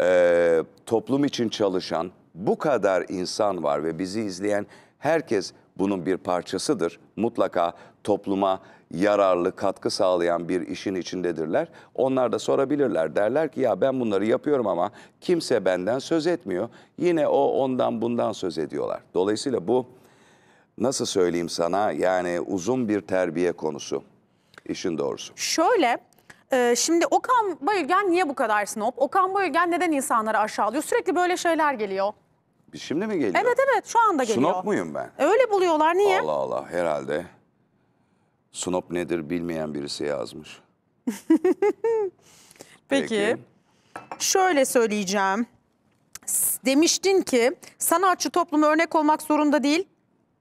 e, toplum için çalışan bu kadar insan var ve bizi izleyen herkes bunun bir parçasıdır. Mutlaka topluma yararlı, katkı sağlayan bir işin içindedirler. Onlar da sorabilirler. Derler ki ya ben bunları yapıyorum ama kimse benden söz etmiyor. Yine o ondan bundan söz ediyorlar. Dolayısıyla bu nasıl söyleyeyim sana yani uzun bir terbiye konusu işin doğrusu. Şöyle e, şimdi Okan Bayülgen niye bu kadar snob? Okan Bayülgen neden insanları aşağılıyor? Sürekli böyle şeyler geliyor. Şimdi mi geliyor? Evet evet şu anda geliyor. Snop muyum ben? Öyle buluyorlar niye? Allah Allah herhalde. Snop nedir bilmeyen birisi yazmış. Peki. Peki. Şöyle söyleyeceğim. Demiştin ki sanatçı toplumu örnek olmak zorunda değil.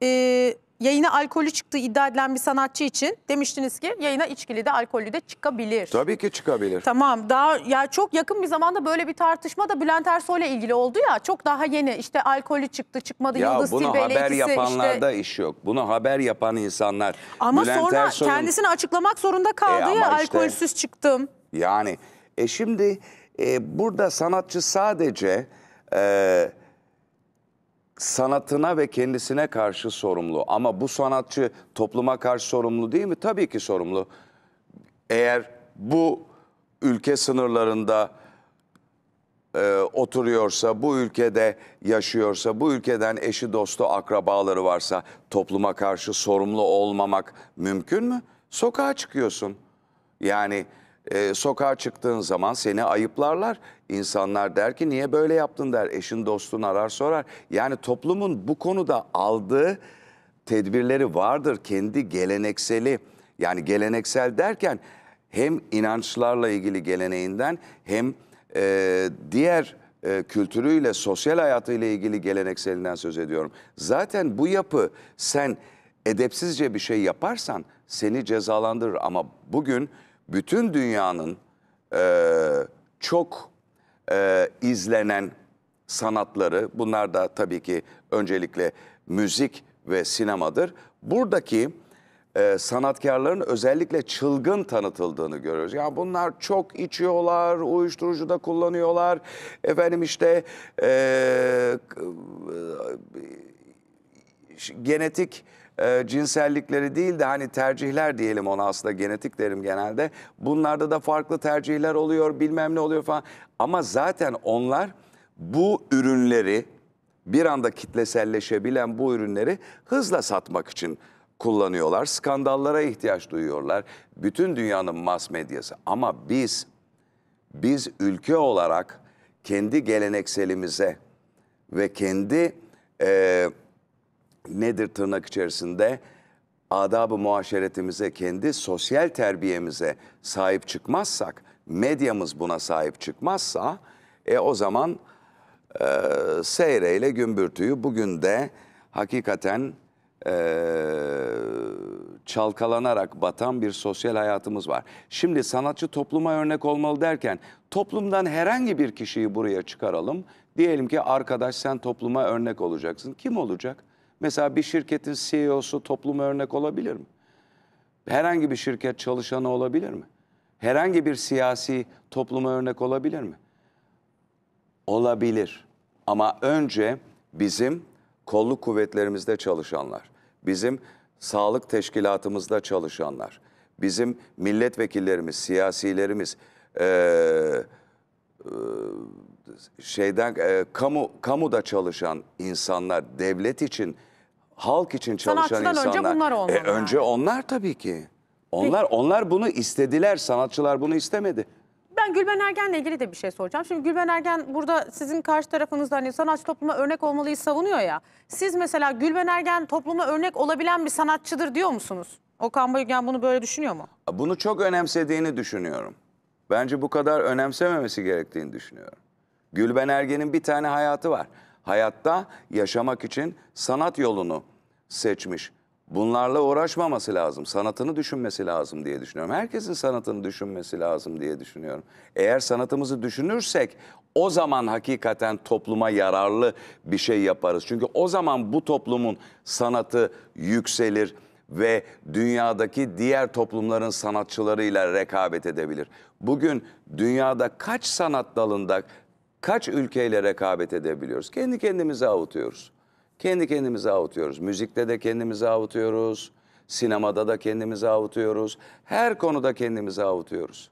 Ee, yayına alkolü çıktığı iddia edilen bir sanatçı için demiştiniz ki yayına içkili de alkollü de çıkabilir. Tabii ki çıkabilir. Tamam daha ya çok yakın bir zamanda böyle bir tartışma da Bülent Ersoy ile ilgili oldu ya çok daha yeni işte alkolü çıktı çıkmadı ya Yıldız Tilbe ile Ya bunu haber yapanlarda işte... iş yok. Bunu haber yapan insanlar. Ama Bülent sonra Ersoy'un... kendisini açıklamak zorunda kaldı e ya alkolsüz işte, çıktım. Yani e şimdi e, burada sanatçı sadece... E, sanatına ve kendisine karşı sorumlu. Ama bu sanatçı topluma karşı sorumlu değil mi? Tabii ki sorumlu. Eğer bu ülke sınırlarında e, oturuyorsa, bu ülkede yaşıyorsa, bu ülkeden eşi, dostu, akrabaları varsa topluma karşı sorumlu olmamak mümkün mü? Sokağa çıkıyorsun. Yani e, sokağa çıktığın zaman seni ayıplarlar. İnsanlar der ki niye böyle yaptın der. Eşin dostun arar sorar. Yani toplumun bu konuda aldığı tedbirleri vardır. Kendi gelenekseli yani geleneksel derken hem inançlarla ilgili geleneğinden hem e, diğer e, kültürüyle, sosyal hayatıyla ilgili gelenekselinden söz ediyorum. Zaten bu yapı sen edepsizce bir şey yaparsan seni cezalandırır ama bugün bütün dünyanın e, çok e, izlenen sanatları, bunlar da tabii ki öncelikle müzik ve sinemadır. Buradaki e, sanatkarların özellikle çılgın tanıtıldığını görüyoruz. Ya bunlar çok içiyorlar, uyuşturucu da kullanıyorlar. Efendim işte e, e genetik e, cinsellikleri değil de hani tercihler diyelim ona aslında genetik derim genelde. Bunlarda da farklı tercihler oluyor bilmem ne oluyor falan. Ama zaten onlar bu ürünleri bir anda kitleselleşebilen bu ürünleri hızla satmak için kullanıyorlar. Skandallara ihtiyaç duyuyorlar. Bütün dünyanın mass medyası. Ama biz, biz ülke olarak kendi gelenekselimize ve kendi e, nedir tırnak içerisinde? Adab-ı muaşeretimize, kendi sosyal terbiyemize sahip çıkmazsak, medyamız buna sahip çıkmazsa e, o zaman e, seyreyle gümbürtüyü bugün de hakikaten e, çalkalanarak batan bir sosyal hayatımız var. Şimdi sanatçı topluma örnek olmalı derken toplumdan herhangi bir kişiyi buraya çıkaralım. Diyelim ki arkadaş sen topluma örnek olacaksın. Kim olacak? Mesela bir şirketin CEO'su topluma örnek olabilir mi? Herhangi bir şirket çalışanı olabilir mi? Herhangi bir siyasi topluma örnek olabilir mi? Olabilir. Ama önce bizim kolluk kuvvetlerimizde çalışanlar, bizim sağlık teşkilatımızda çalışanlar, bizim milletvekillerimiz, siyasilerimiz, e, e, şeyden e, kamu kamuda çalışan insanlar devlet için halk için çalışan Sanatçıdan önce bunlar e, olmalı E, önce yani. onlar tabii ki. Onlar onlar bunu istediler. Sanatçılar bunu istemedi. Ben Gülben Ergen'le ilgili de bir şey soracağım. Şimdi Gülben Ergen burada sizin karşı tarafınızda hani sanatçı topluma örnek olmalıyı savunuyor ya. Siz mesela Gülben Ergen topluma örnek olabilen bir sanatçıdır diyor musunuz? Okan Bayülgen bunu böyle düşünüyor mu? Bunu çok önemsediğini düşünüyorum. Bence bu kadar önemsememesi gerektiğini düşünüyorum. Gülben Ergen'in bir tane hayatı var hayatta yaşamak için sanat yolunu seçmiş. Bunlarla uğraşmaması lazım. Sanatını düşünmesi lazım diye düşünüyorum. Herkesin sanatını düşünmesi lazım diye düşünüyorum. Eğer sanatımızı düşünürsek o zaman hakikaten topluma yararlı bir şey yaparız. Çünkü o zaman bu toplumun sanatı yükselir ve dünyadaki diğer toplumların sanatçılarıyla rekabet edebilir. Bugün dünyada kaç sanat dalında kaç ülkeyle rekabet edebiliyoruz? Kendi kendimizi avutuyoruz. Kendi kendimizi avutuyoruz. Müzikte de kendimizi avutuyoruz. Sinemada da kendimizi avutuyoruz. Her konuda kendimizi avutuyoruz.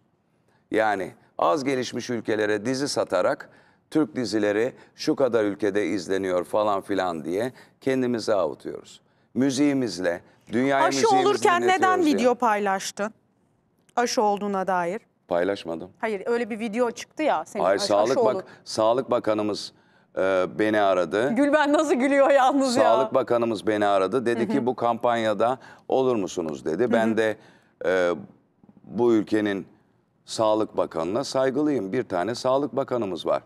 Yani az gelişmiş ülkelere dizi satarak Türk dizileri şu kadar ülkede izleniyor falan filan diye kendimizi avutuyoruz. Müziğimizle, dünya müziğimizle Aşı olurken neden video paylaştın? Aşı olduğuna dair. Paylaşmadım. Hayır öyle bir video çıktı ya. Senin Hayır Sağlık, bak, Sağlık Bakanımız e, beni aradı. Gülben nasıl gülüyor yalnız ya. Sağlık Bakanımız beni aradı. Dedi ki bu kampanyada olur musunuz dedi. Ben de e, bu ülkenin Sağlık Bakanı'na saygılıyım. Bir tane Sağlık Bakanımız var.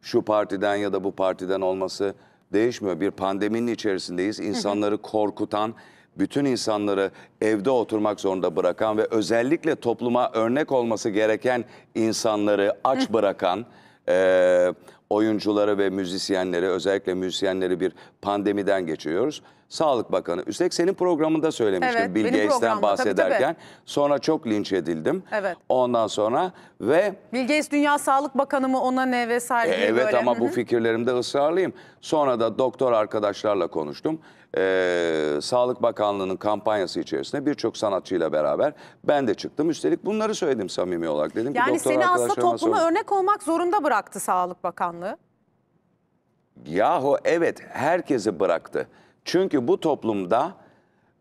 Şu partiden ya da bu partiden olması değişmiyor. Bir pandeminin içerisindeyiz. İnsanları korkutan bütün insanları evde oturmak zorunda bırakan ve özellikle topluma örnek olması gereken insanları aç bırakan e, oyuncuları ve müzisyenleri özellikle müzisyenleri bir pandemiden geçiyoruz. Sağlık Bakanı. Üstelik senin programında söylemiştim evet, Bill Gates'ten bahsederken. Tabii, tabii. Sonra çok linç edildim. Evet. Ondan sonra ve... Bill Gates Dünya Sağlık Bakanı mı ona ne vesaire e, Evet böyle. ama Hı -hı. bu fikirlerimde ısrarlıyım. Sonra da doktor arkadaşlarla konuştum. Ee, Sağlık Bakanlığı'nın kampanyası içerisinde birçok sanatçıyla beraber ben de çıktım. Üstelik bunları söyledim samimi olarak. Dedim yani ki, doktor seni aslında topluma sonra... örnek olmak zorunda bıraktı Sağlık Bakanlığı. Yahu evet herkesi bıraktı. Çünkü bu toplumda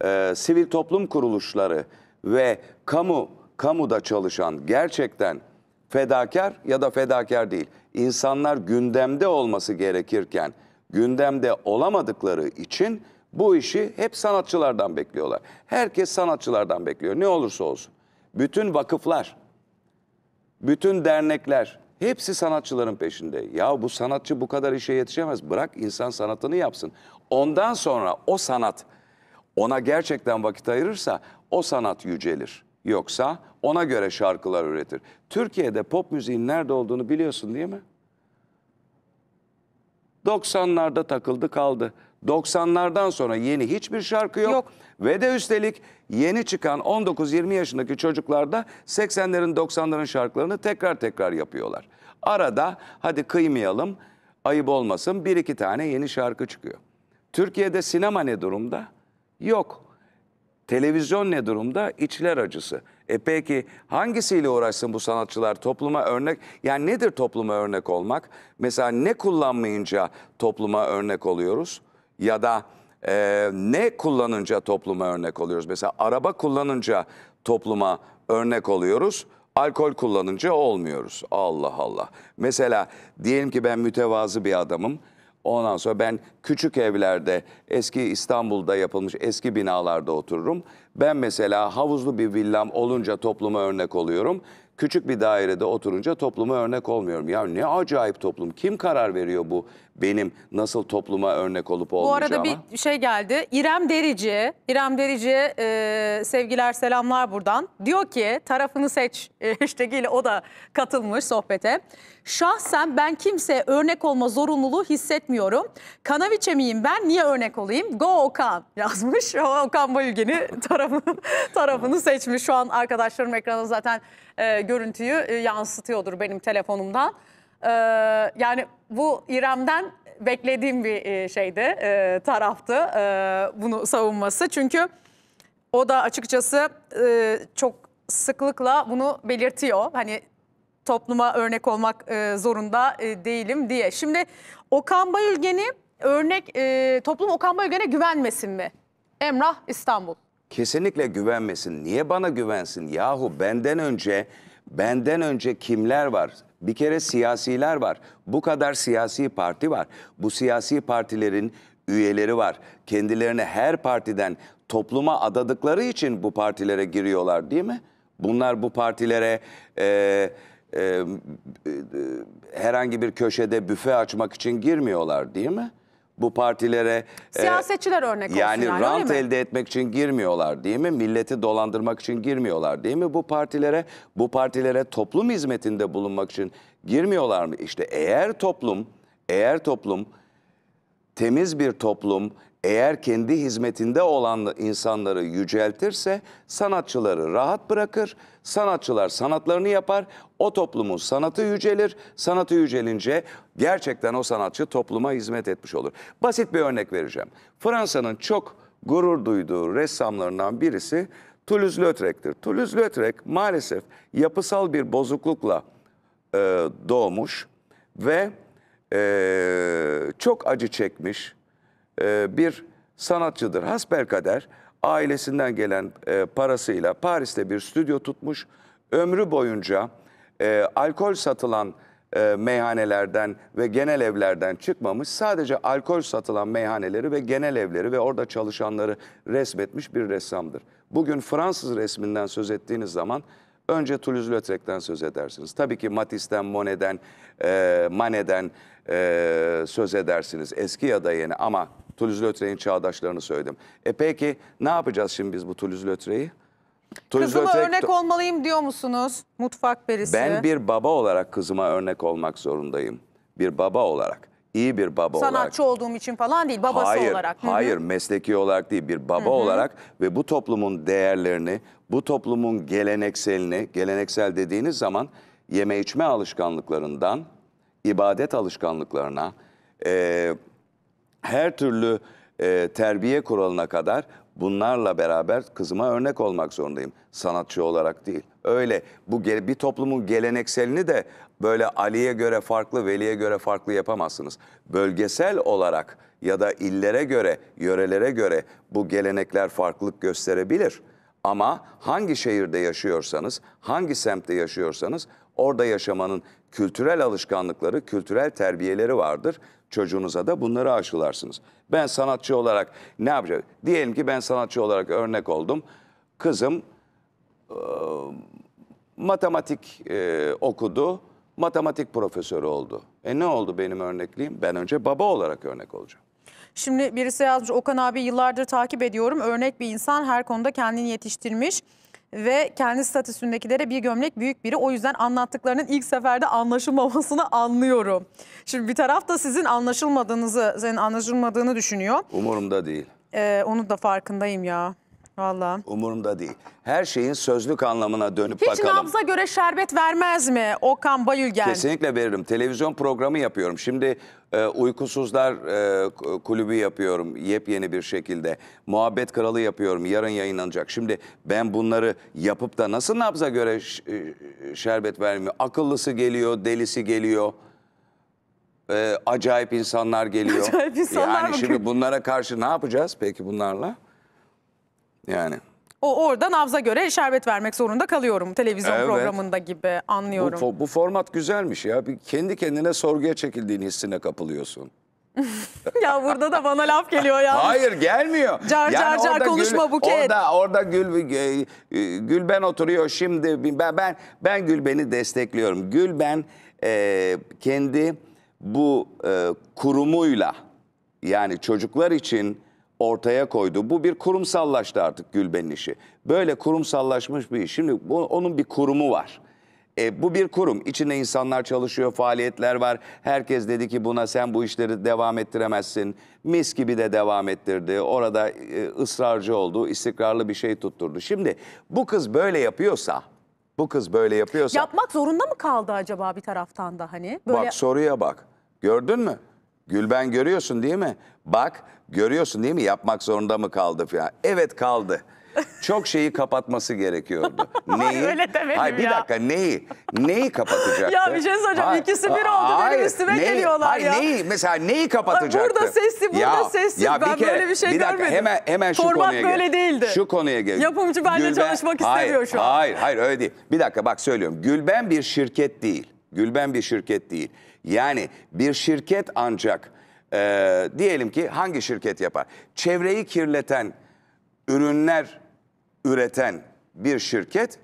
e, sivil toplum kuruluşları ve kamu kamuda çalışan gerçekten fedakar ya da fedakar değil insanlar gündemde olması gerekirken gündemde olamadıkları için bu işi hep sanatçılardan bekliyorlar. Herkes sanatçılardan bekliyor ne olursa olsun. Bütün vakıflar, bütün dernekler hepsi sanatçıların peşinde. Ya bu sanatçı bu kadar işe yetişemez. Bırak insan sanatını yapsın. Ondan sonra o sanat ona gerçekten vakit ayırırsa o sanat yücelir. Yoksa ona göre şarkılar üretir. Türkiye'de pop müziğin nerede olduğunu biliyorsun değil mi? 90'larda takıldı kaldı. 90'lardan sonra yeni hiçbir şarkı yok. yok. Ve de üstelik yeni çıkan 19-20 yaşındaki çocuklar da 80'lerin 90'ların şarkılarını tekrar tekrar yapıyorlar. Arada hadi kıymayalım ayıp olmasın bir iki tane yeni şarkı çıkıyor. Türkiye'de sinema ne durumda? Yok. Televizyon ne durumda? İçler acısı. E peki hangisiyle uğraşsın bu sanatçılar? Topluma örnek, yani nedir topluma örnek olmak? Mesela ne kullanmayınca topluma örnek oluyoruz? Ya da e, ne kullanınca topluma örnek oluyoruz? Mesela araba kullanınca topluma örnek oluyoruz. Alkol kullanınca olmuyoruz. Allah Allah. Mesela diyelim ki ben mütevazı bir adamım. Ondan sonra ben küçük evlerde eski İstanbul'da yapılmış eski binalarda otururum. Ben mesela havuzlu bir villam olunca topluma örnek oluyorum. Küçük bir dairede oturunca topluma örnek olmuyorum. Ya ne acayip toplum. Kim karar veriyor bu benim nasıl topluma örnek olup olmayacağıma. Bu arada bir şey geldi. İrem Derici, İrem Derici e, sevgiler selamlar buradan. Diyor ki tarafını seç e, hashtagiyle o da katılmış sohbete. Şahsen ben kimseye örnek olma zorunluluğu hissetmiyorum. Kanaviçe miyim ben niye örnek olayım? Go Okan yazmış. Okan Bayülgen'i tarafını, tarafını seçmiş. Şu an arkadaşlarım ekranda zaten e, görüntüyü e, yansıtıyordur benim telefonumdan. Ee, yani bu İrem'den beklediğim bir e, şeydi, e, taraftı e, bunu savunması. Çünkü o da açıkçası e, çok sıklıkla bunu belirtiyor. Hani topluma örnek olmak e, zorunda e, değilim diye. Şimdi Okan Bayülgen'i örnek, e, toplum Okan Bayülgen'e güvenmesin mi? Emrah İstanbul. Kesinlikle güvenmesin. Niye bana güvensin? Yahu benden önce benden önce kimler var? Bir kere siyasiler var. Bu kadar siyasi parti var. Bu siyasi partilerin üyeleri var. kendilerini her partiden topluma adadıkları için bu partilere giriyorlar değil mi? Bunlar bu partilere e, e, e, herhangi bir köşede büfe açmak için girmiyorlar değil mi? bu partilere. E, Siyasetçiler örnek yani olsun yani. Rant elde etmek için girmiyorlar değil mi? Milleti dolandırmak için girmiyorlar değil mi? Bu partilere bu partilere toplum hizmetinde bulunmak için girmiyorlar mı? İşte eğer toplum eğer toplum temiz bir toplum, eğer kendi hizmetinde olan insanları yüceltirse sanatçıları rahat bırakır, sanatçılar sanatlarını yapar, o toplumun sanatı yücelir, sanatı yücelince gerçekten o sanatçı topluma hizmet etmiş olur. Basit bir örnek vereceğim. Fransa'nın çok gurur duyduğu ressamlarından birisi Toulouse-Lautrec'tir. Toulouse-Lautrec maalesef yapısal bir bozuklukla e, doğmuş ve e, çok acı çekmiş, e, bir sanatçıdır. Hasbelkader ailesinden gelen e, parasıyla Paris'te bir stüdyo tutmuş. Ömrü boyunca e, alkol satılan meyhanelerden ve genel evlerden çıkmamış. Sadece alkol satılan meyhaneleri ve genel evleri ve orada çalışanları resmetmiş bir ressamdır. Bugün Fransız resminden söz ettiğiniz zaman önce Toulouse-Lautrec'ten söz edersiniz. Tabii ki Matisse'den, Monet'den, e, Manet'den e, söz edersiniz eski ya da yeni ama Toulouse-Lautrec'in çağdaşlarını söyledim. E peki ne yapacağız şimdi biz bu toulouse lötreyi? Toulouse Kızıma örnek olmalıyım diyor musunuz mutfak berisi? Ben bir baba olarak kızıma örnek olmak zorundayım. Bir baba olarak. iyi bir baba Sanatçı olarak. Sanatçı olduğum için falan değil, babası hayır, olarak. Hayır, hayır mesleki olarak değil, bir baba Hı -hı. olarak ve bu toplumun değerlerini, bu toplumun gelenekselini, geleneksel dediğiniz zaman yeme içme alışkanlıklarından, ibadet alışkanlıklarına, e, her türlü e, terbiye kuralına kadar bunlarla beraber kızıma örnek olmak zorundayım. Sanatçı olarak değil. Öyle bu bir toplumun gelenekselini de böyle Ali'ye göre farklı, Veli'ye göre farklı yapamazsınız. Bölgesel olarak ya da illere göre, yörelere göre bu gelenekler farklılık gösterebilir. Ama hangi şehirde yaşıyorsanız, hangi semtte yaşıyorsanız orada yaşamanın kültürel alışkanlıkları, kültürel terbiyeleri vardır çocuğunuza da bunları aşılarsınız. Ben sanatçı olarak ne yapacağım? Diyelim ki ben sanatçı olarak örnek oldum. Kızım e, matematik e, okudu, matematik profesörü oldu. E ne oldu benim örnekliğim? Ben önce baba olarak örnek olacağım. Şimdi birisi yazmış Okan abi yıllardır takip ediyorum. Örnek bir insan her konuda kendini yetiştirmiş ve kendi statüsündekilere bir gömlek büyük biri. O yüzden anlattıklarının ilk seferde anlaşılmamasını anlıyorum. Şimdi bir taraf da sizin anlaşılmadığınızı, senin anlaşılmadığını düşünüyor. Umurumda değil. Ee, onun da farkındayım ya. Valla. Umurumda değil. Her şeyin sözlük anlamına dönüp Hiç bakalım. nabza göre şerbet vermez mi Okan Bayülgen? Kesinlikle veririm. Televizyon programı yapıyorum. Şimdi e, Uykusuzlar e, kulübü yapıyorum yepyeni bir şekilde. Muhabbet Kralı yapıyorum. Yarın yayınlanacak. Şimdi ben bunları yapıp da nasıl nabza göre e, şerbet vermiyor? Akıllısı geliyor, delisi geliyor e, acayip insanlar geliyor. Acayip insanlar yani bakıyor. şimdi bunlara karşı ne yapacağız peki bunlarla? Yani. O orada nabza göre şerbet vermek zorunda kalıyorum televizyon Evet. programında gibi anlıyorum. fo- bu format güzelmiş ya. Bir kendi kendine sorguya çekildiğin hissine kapılıyorsun. ya burada da bana laf geliyor ya. Hayır gelmiyor. Car car car konuşma Gül, Buket. Orada orada Gül e, e, Gülben oturuyor şimdi ben ben ben Gülben'i destekliyorum. Gülben e, kendi bu e, kurumuyla yani çocuklar için ortaya koydu. Bu bir kurumsallaştı artık Gülben'in işi. Böyle kurumsallaşmış bir iş. Şimdi bu, onun bir kurumu var. E, bu bir kurum. İçinde insanlar çalışıyor, faaliyetler var. Herkes dedi ki buna sen bu işleri devam ettiremezsin. Mis gibi de devam ettirdi. Orada e, ısrarcı oldu, istikrarlı bir şey tutturdu. Şimdi bu kız böyle yapıyorsa, bu kız böyle yapıyorsa... Yapmak zorunda mı kaldı acaba bir taraftan da hani? Böyle... Bak soruya bak. Gördün mü? Gülben görüyorsun değil mi? Bak Görüyorsun değil mi? Yapmak zorunda mı kaldı falan. Evet kaldı. Çok şeyi kapatması gerekiyordu. Neyi? Hayır, öyle demedim Hayır, bir ya. dakika neyi? Neyi kapatacaktı? ya bir şey soracağım. Hayır, İkisi bir oldu hayır, benim üstüme neyi, geliyorlar hayır, ya. Neyi? Mesela neyi kapatacaktı? Burada sesli, burada ya, sesli. Ya ben kere, böyle bir şey bir dakika, görmedim. Hemen, hemen şu Format konuya gel. değildi. Şu konuya gel. Yapımcı benimle çalışmak hayır, istemiyor şu an. Hayır, hayır öyle değil. Bir dakika bak söylüyorum. Gülben bir şirket değil. Gülben bir şirket değil. Yani bir şirket ancak ee, diyelim ki hangi şirket yapar? Çevreyi kirleten ürünler üreten bir şirket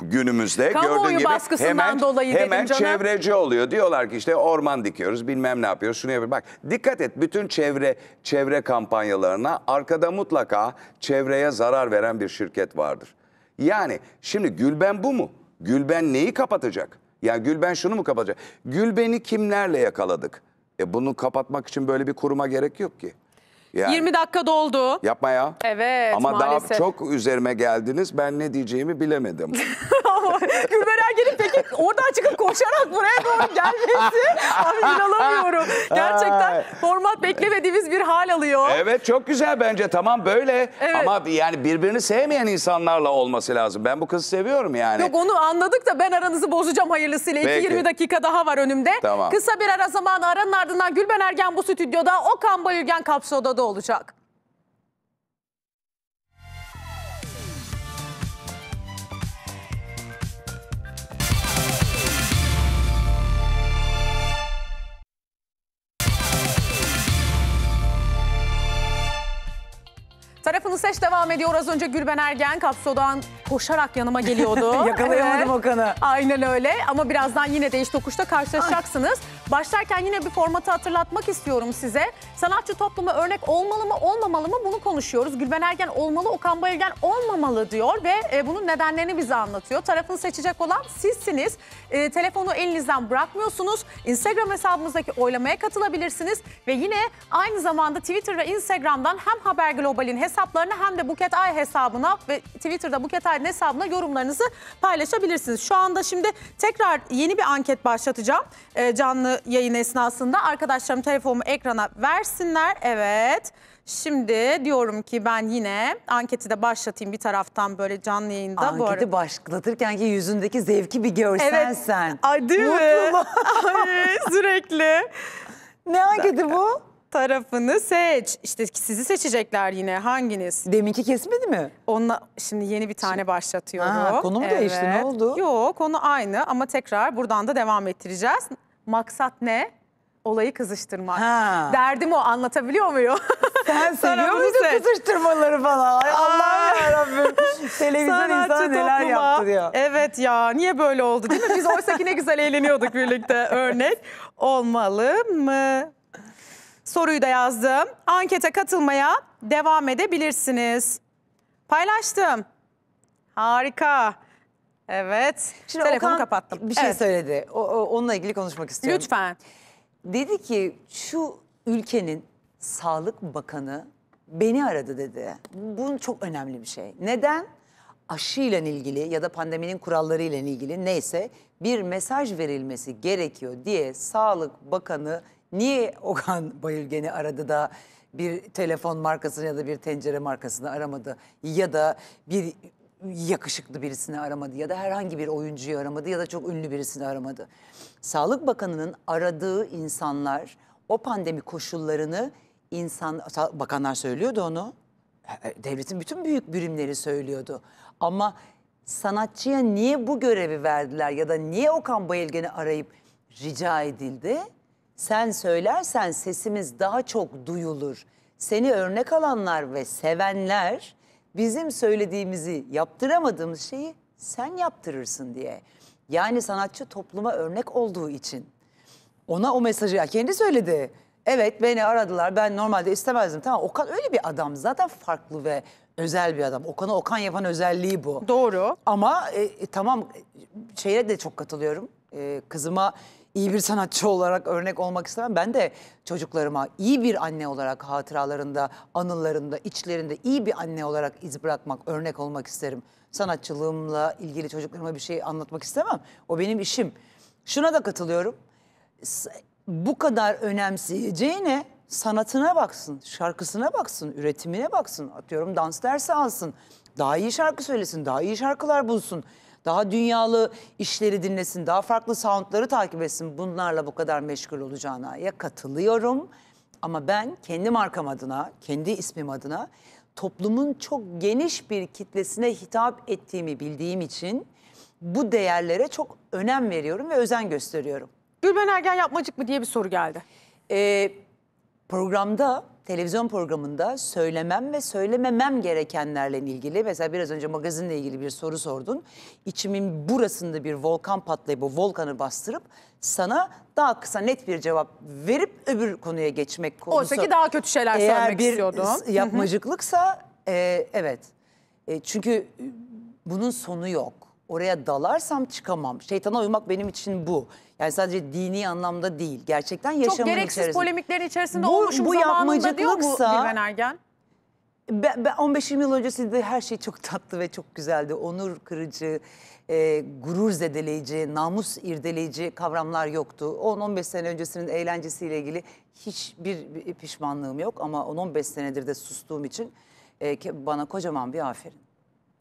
günümüzde Kamuoyu gördüğün gibi hemen, dolayı hemen çevreci oluyor. Diyorlar ki işte orman dikiyoruz bilmem ne yapıyoruz şunu yapıyoruz. Bak dikkat et bütün çevre çevre kampanyalarına arkada mutlaka çevreye zarar veren bir şirket vardır. Yani şimdi Gülben bu mu? Gülben neyi kapatacak? Yani Gülben şunu mu kapatacak? Gülben'i kimlerle yakaladık? E bunu kapatmak için böyle bir kuruma gerek yok ki. Yani. 20 dakika doldu. Yapma ya. Evet Ama maalesef. daha çok üzerime geldiniz. Ben ne diyeceğimi bilemedim. Gülber Ergen'in peki oradan çıkıp koşarak buraya doğru gelmesi abi inanamıyorum. Gerçekten format beklemediğimiz bir hal alıyor. Evet çok güzel bence tamam böyle Evet. ama yani birbirini sevmeyen insanlarla olması lazım. Ben bu kızı seviyorum yani. Yok onu anladık da ben aranızı bozacağım hayırlısıyla. İki Peki. 20 dakika daha var önümde. Tamam. Kısa bir ara zaman aranın ardından Gülben Ergen bu stüdyoda, Okan Bayülgen Kapso'da da olacak. Tarafını seç devam ediyor. Az önce Gülben Ergen kapsodan koşarak yanıma geliyordu. Yakalayamadım evet. Okan'ı. Aynen öyle ama birazdan yine değiş tokuşta karşılaşacaksınız. Ay. Başlarken yine bir formatı hatırlatmak istiyorum size. Sanatçı toplumu örnek olmalı mı olmamalı mı bunu konuşuyoruz. Gülben Ergen olmalı, Okan Bayülgen olmamalı diyor ve e, bunun nedenlerini bize anlatıyor. Tarafını seçecek olan sizsiniz. E, telefonu elinizden bırakmıyorsunuz. Instagram hesabımızdaki oylamaya katılabilirsiniz. Ve yine aynı zamanda Twitter ve Instagram'dan hem Haber Global'in hesaplarına hem de Buket Ay hesabına ve Twitter'da Buket Ay'ın hesabına yorumlarınızı paylaşabilirsiniz. Şu anda şimdi tekrar yeni bir anket başlatacağım. E, canlı yayın esnasında arkadaşlarım telefonumu ekrana versinler. Evet. Şimdi diyorum ki ben yine anketi de başlatayım bir taraftan böyle canlı yayında. Anketi bu arada. başlatırken ki yüzündeki zevki bir görsen evet. sen. Ay değil Mutlu mu? Ay, sürekli. ne anketi bu? tarafını seç. İşte sizi seçecekler yine hanginiz? Deminki kesmedi mi? Onunla şimdi yeni bir tane şimdi, başlatıyorum. Ha, konu mu evet. değişti ne oldu? Yok konu aynı ama tekrar buradan da devam ettireceğiz. Maksat ne? Olayı kızıştırmak. Ha. Derdim o anlatabiliyor muyum? Sen seviyor muydun sen? kızıştırmaları falan? Ay Allah'ım yarabbim. Televizyon Sanatçı insana neler topluma. yaptı diyor. Evet ya niye böyle oldu değil mi? Biz oysaki ne güzel eğleniyorduk birlikte örnek. Olmalı mı? Soruyu da yazdım. Ankete katılmaya devam edebilirsiniz. Paylaştım. Harika. Evet. Şimdi Telefonu Okan kapattım. Bir şey Evet. söyledi. O, o- onunla ilgili konuşmak istiyorum. Lütfen. Dedi ki şu ülkenin Sağlık Bakanı beni aradı dedi. Bu çok önemli bir şey. Neden? Aşıyla ilgili ya da pandeminin kurallarıyla ilgili neyse bir mesaj verilmesi gerekiyor diye Sağlık Bakanı niye Okan Bayülgen'i aradı da bir telefon markasını ya da bir tencere markasını aramadı ya da bir yakışıklı birisini aramadı ya da herhangi bir oyuncuyu aramadı ya da çok ünlü birisini aramadı. Sağlık Bakanı'nın aradığı insanlar o pandemi koşullarını insan bakanlar söylüyordu onu. E, e, devletin bütün büyük birimleri söylüyordu. Ama sanatçıya niye bu görevi verdiler ya da niye Okan Bayülgen'i arayıp rica edildi? Sen söylersen sesimiz daha çok duyulur. Seni örnek alanlar ve sevenler bizim söylediğimizi yaptıramadığımız şeyi sen yaptırırsın diye. Yani sanatçı topluma örnek olduğu için. Ona o mesajı ya kendi söyledi. Evet beni aradılar ben normalde istemezdim. Tamam Okan öyle bir adam zaten farklı ve özel bir adam. Okan'ı Okan yapan özelliği bu. Doğru. Ama e, e tamam e, şeye de çok katılıyorum. E, kızıma iyi bir sanatçı olarak örnek olmak istemem. Ben de çocuklarıma iyi bir anne olarak hatıralarında, anılarında, içlerinde iyi bir anne olarak iz bırakmak, örnek olmak isterim. Sanatçılığımla ilgili çocuklarıma bir şey anlatmak istemem. O benim işim. Şuna da katılıyorum. Bu kadar önemseyeceğine sanatına baksın, şarkısına baksın, üretimine baksın. Atıyorum dans dersi alsın, daha iyi şarkı söylesin, daha iyi şarkılar bulsun daha dünyalı işleri dinlesin, daha farklı soundları takip etsin bunlarla bu kadar meşgul olacağına ya katılıyorum. Ama ben kendi markam adına, kendi ismim adına toplumun çok geniş bir kitlesine hitap ettiğimi bildiğim için bu değerlere çok önem veriyorum ve özen gösteriyorum. Gülben Ergen yapmacık mı diye bir soru geldi. Ee, programda televizyon programında söylemem ve söylememem gerekenlerle ilgili mesela biraz önce magazinle ilgili bir soru sordun. İçimin burasında bir volkan patlayıp bu volkanı bastırıp sana daha kısa net bir cevap verip öbür konuya geçmek konusu. Oysa ki daha kötü şeyler Eğer bir istiyordum. yapmacıklıksa e, evet. E, çünkü bunun sonu yok oraya dalarsam çıkamam. Şeytana uymak benim için bu. Yani sadece dini anlamda değil. Gerçekten yaşamın içerisinde. Çok gereksiz içerisinde. polemiklerin içerisinde bu, olmuşum bu zamanında diyor mu Dilben Ergen? Ben, ben 15-20 yıl öncesinde her şey çok tatlı ve çok güzeldi. Onur kırıcı, e, gurur zedeleyici, namus irdeleyici kavramlar yoktu. 10-15 sene öncesinin eğlencesiyle ilgili hiçbir pişmanlığım yok. Ama 10-15 senedir de sustuğum için e, bana kocaman bir aferin.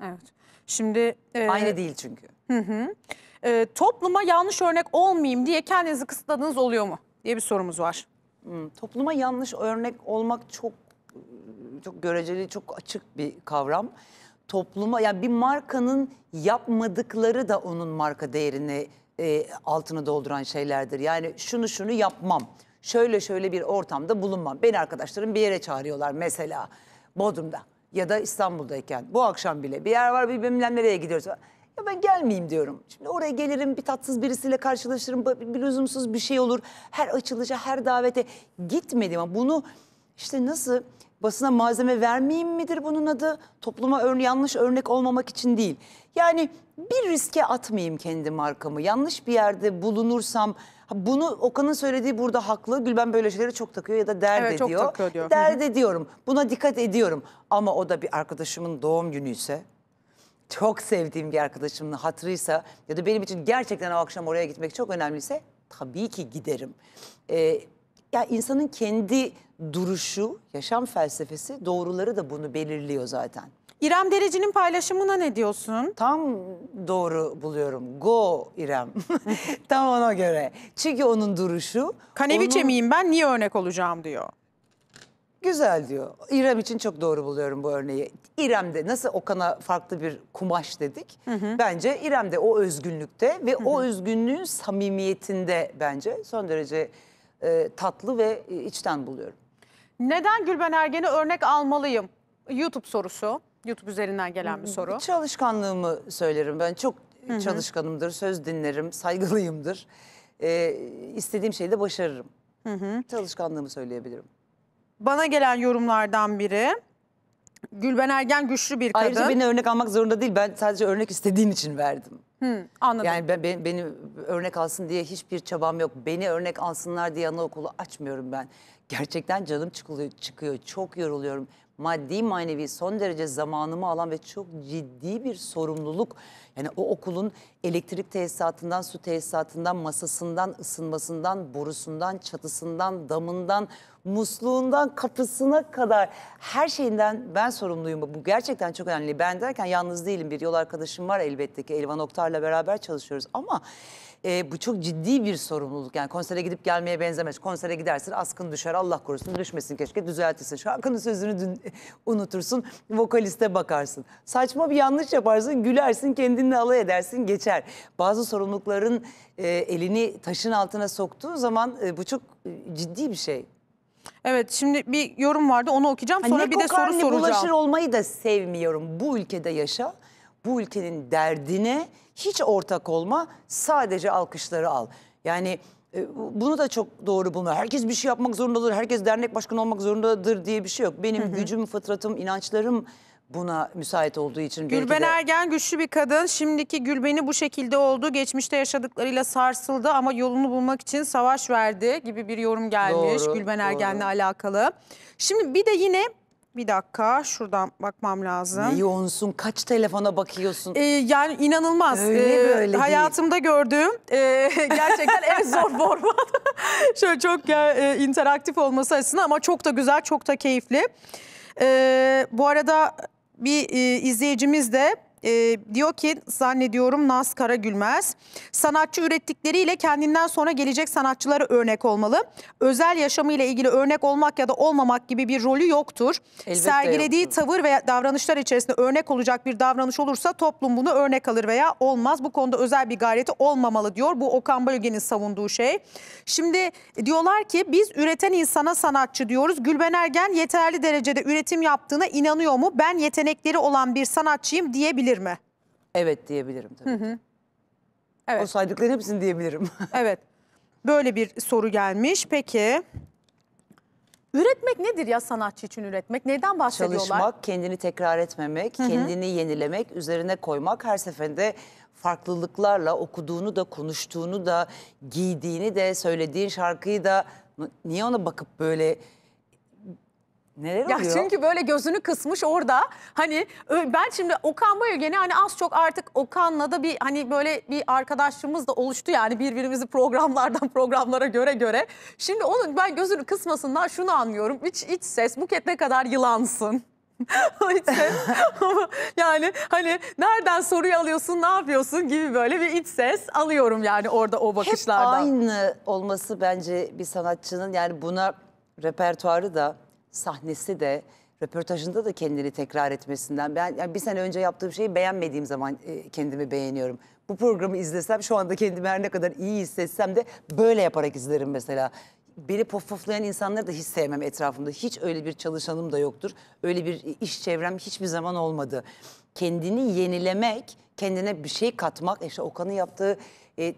Evet. Şimdi e, Aynı değil çünkü. Hı hı. E, topluma yanlış örnek olmayayım diye kendinizi kısıtladığınız oluyor mu diye bir sorumuz var. Hmm, topluma yanlış örnek olmak çok çok göreceli, çok açık bir kavram. Topluma yani bir markanın yapmadıkları da onun marka değerini e, altını dolduran şeylerdir. Yani şunu şunu yapmam. Şöyle şöyle bir ortamda bulunmam. Beni arkadaşlarım bir yere çağırıyorlar mesela Bodrum'da ya da İstanbul'dayken bu akşam bile bir yer var bilmem nereye gidiyoruz. Ya ben gelmeyeyim diyorum. Şimdi oraya gelirim bir tatsız birisiyle karşılaşırım bir lüzumsuz bir şey olur. Her açılışa her davete gitmedim ama bunu işte nasıl basına malzeme vermeyeyim midir bunun adı? Topluma ör yanlış örnek olmamak için değil. Yani bir riske atmayayım kendi markamı. Yanlış bir yerde bulunursam bunu Okan'ın söylediği burada haklı. Gülben böyle şeylere çok takıyor ya da dert Evet, diyor. ediyor. takıyor diyor. Dert ediyorum. Buna dikkat ediyorum. Ama o da bir arkadaşımın doğum günü ise, çok sevdiğim bir arkadaşımın hatırıysa ya da benim için gerçekten o akşam oraya gitmek çok önemliyse tabii ki giderim. Ee, ya insanın kendi duruşu, yaşam felsefesi, doğruları da bunu belirliyor zaten. İrem Derici'nin paylaşımına ne diyorsun? Tam doğru buluyorum. Go İrem. Tam ona göre. Çünkü onun duruşu... Kaneviçe onun... miyim ben niye örnek olacağım diyor. Güzel diyor. İrem için çok doğru buluyorum bu örneği. İrem de nasıl Okan'a farklı bir kumaş dedik. Hı hı. Bence İrem de o özgünlükte ve hı hı. o özgünlüğün samimiyetinde bence son derece e, tatlı ve e, içten buluyorum. Neden Gülben Ergen'i örnek almalıyım? YouTube sorusu. YouTube üzerinden gelen bir soru. Çalışkanlığımı söylerim. Ben çok Hı hı. çalışkanımdır, söz dinlerim, saygılıyımdır. Ee, istediğim şeyi de başarırım. Hı hı. Çalışkanlığımı söyleyebilirim. Bana gelen yorumlardan biri. Gülben Ergen güçlü bir kadın. Ayrıca beni örnek almak zorunda değil. Ben sadece örnek istediğim için verdim. Hı, anladım. Yani ben, ben, beni örnek alsın diye hiçbir çabam yok. Beni örnek alsınlar diye anaokulu açmıyorum ben. Gerçekten canım çıkılıyor, çıkıyor. Çok yoruluyorum maddi manevi son derece zamanımı alan ve çok ciddi bir sorumluluk. Yani o okulun elektrik tesisatından, su tesisatından, masasından, ısınmasından, borusundan, çatısından, damından, musluğundan, kapısına kadar her şeyinden ben sorumluyum. Bu gerçekten çok önemli. Ben derken yalnız değilim. Bir yol arkadaşım var elbette ki Elvan Oktar'la beraber çalışıyoruz ama e, bu çok ciddi bir sorumluluk. Yani konsere gidip gelmeye benzemez. Konsere gidersin askın düşer Allah korusun düşmesin keşke düzeltirsin. Şarkının sözünü dün, unutursun vokaliste bakarsın. Saçma bir yanlış yaparsın gülersin kendinle alay edersin geçer. Bazı sorumlulukların e, elini taşın altına soktuğu zaman e, bu çok e, ciddi bir şey. Evet şimdi bir yorum vardı onu okuyacağım sonra hani bir de soru soracağım. Ne bulaşır olmayı da sevmiyorum. Bu ülkede yaşa bu ülkenin derdine hiç ortak olma, sadece alkışları al. Yani e, bunu da çok doğru bulmuyor. Herkes bir şey yapmak zorundadır, herkes dernek başkanı olmak zorundadır diye bir şey yok. Benim gücüm, fıtratım, inançlarım buna müsait olduğu için. Gülben de... Ergen güçlü bir kadın. Şimdiki Gülben'i bu şekilde oldu. Geçmişte yaşadıklarıyla sarsıldı ama yolunu bulmak için savaş verdi gibi bir yorum gelmiş doğru, Gülben Ergen'le alakalı. Şimdi bir de yine bir dakika şuradan bakmam lazım. Ne yoğunsun? Kaç telefona bakıyorsun? Ee, yani inanılmaz. Öyle ee, böyle Hayatımda değil. gördüğüm e, gerçekten en zor format. Şöyle çok e, e, interaktif olması açısından ama çok da güzel, çok da keyifli. E, bu arada bir e, izleyicimiz de e, diyor ki zannediyorum Naz Karagülmez. Sanatçı ürettikleriyle kendinden sonra gelecek sanatçılara örnek olmalı. Özel yaşamıyla ilgili örnek olmak ya da olmamak gibi bir rolü yoktur. Elbette Sergilediği yoktur. tavır ve davranışlar içerisinde örnek olacak bir davranış olursa toplum bunu örnek alır veya olmaz. Bu konuda özel bir gayreti olmamalı diyor. Bu Okan Bölge'nin savunduğu şey. Şimdi diyorlar ki biz üreten insana sanatçı diyoruz. Gülben Ergen yeterli derecede üretim yaptığına inanıyor mu? Ben yetenekleri olan bir sanatçıyım diyebilir diyebilir mi? Evet diyebilirim tabii. Hı hı. Evet. O saydıkların hepsini diyebilirim. evet. Böyle bir soru gelmiş. Peki Üretmek nedir ya sanatçı için üretmek? Neden bahsediyorlar? Çalışmak, kendini tekrar etmemek, Hı -hı. kendini yenilemek, üzerine koymak her seferinde farklılıklarla okuduğunu da, konuştuğunu da, giydiğini de, söylediğin şarkıyı da niye ona bakıp böyle Neler oluyor? Ya çünkü böyle gözünü kısmış orada. Hani ben şimdi Okan Bayülgen'i hani az çok artık Okan'la da bir hani böyle bir arkadaşlığımız da oluştu yani birbirimizi programlardan programlara göre göre. Şimdi onun ben gözünü kısmasından şunu anlıyorum. İç iç ses Buket ne kadar yılansın. içse yani hani nereden soruyu alıyorsun ne yapıyorsun gibi böyle bir iç ses alıyorum yani orada o bakışlardan. Hep aynı olması bence bir sanatçının yani buna repertuarı da sahnesi de röportajında da kendini tekrar etmesinden ben yani bir sene önce yaptığım şeyi beğenmediğim zaman e, kendimi beğeniyorum. Bu programı izlesem şu anda kendimi her ne kadar iyi hissetsem de böyle yaparak izlerim mesela. Beni pofoflayan insanları da hiç sevmem etrafımda. Hiç öyle bir çalışanım da yoktur. Öyle bir iş çevrem hiçbir zaman olmadı. Kendini yenilemek, kendine bir şey katmak, işte Okan'ın yaptığı e, e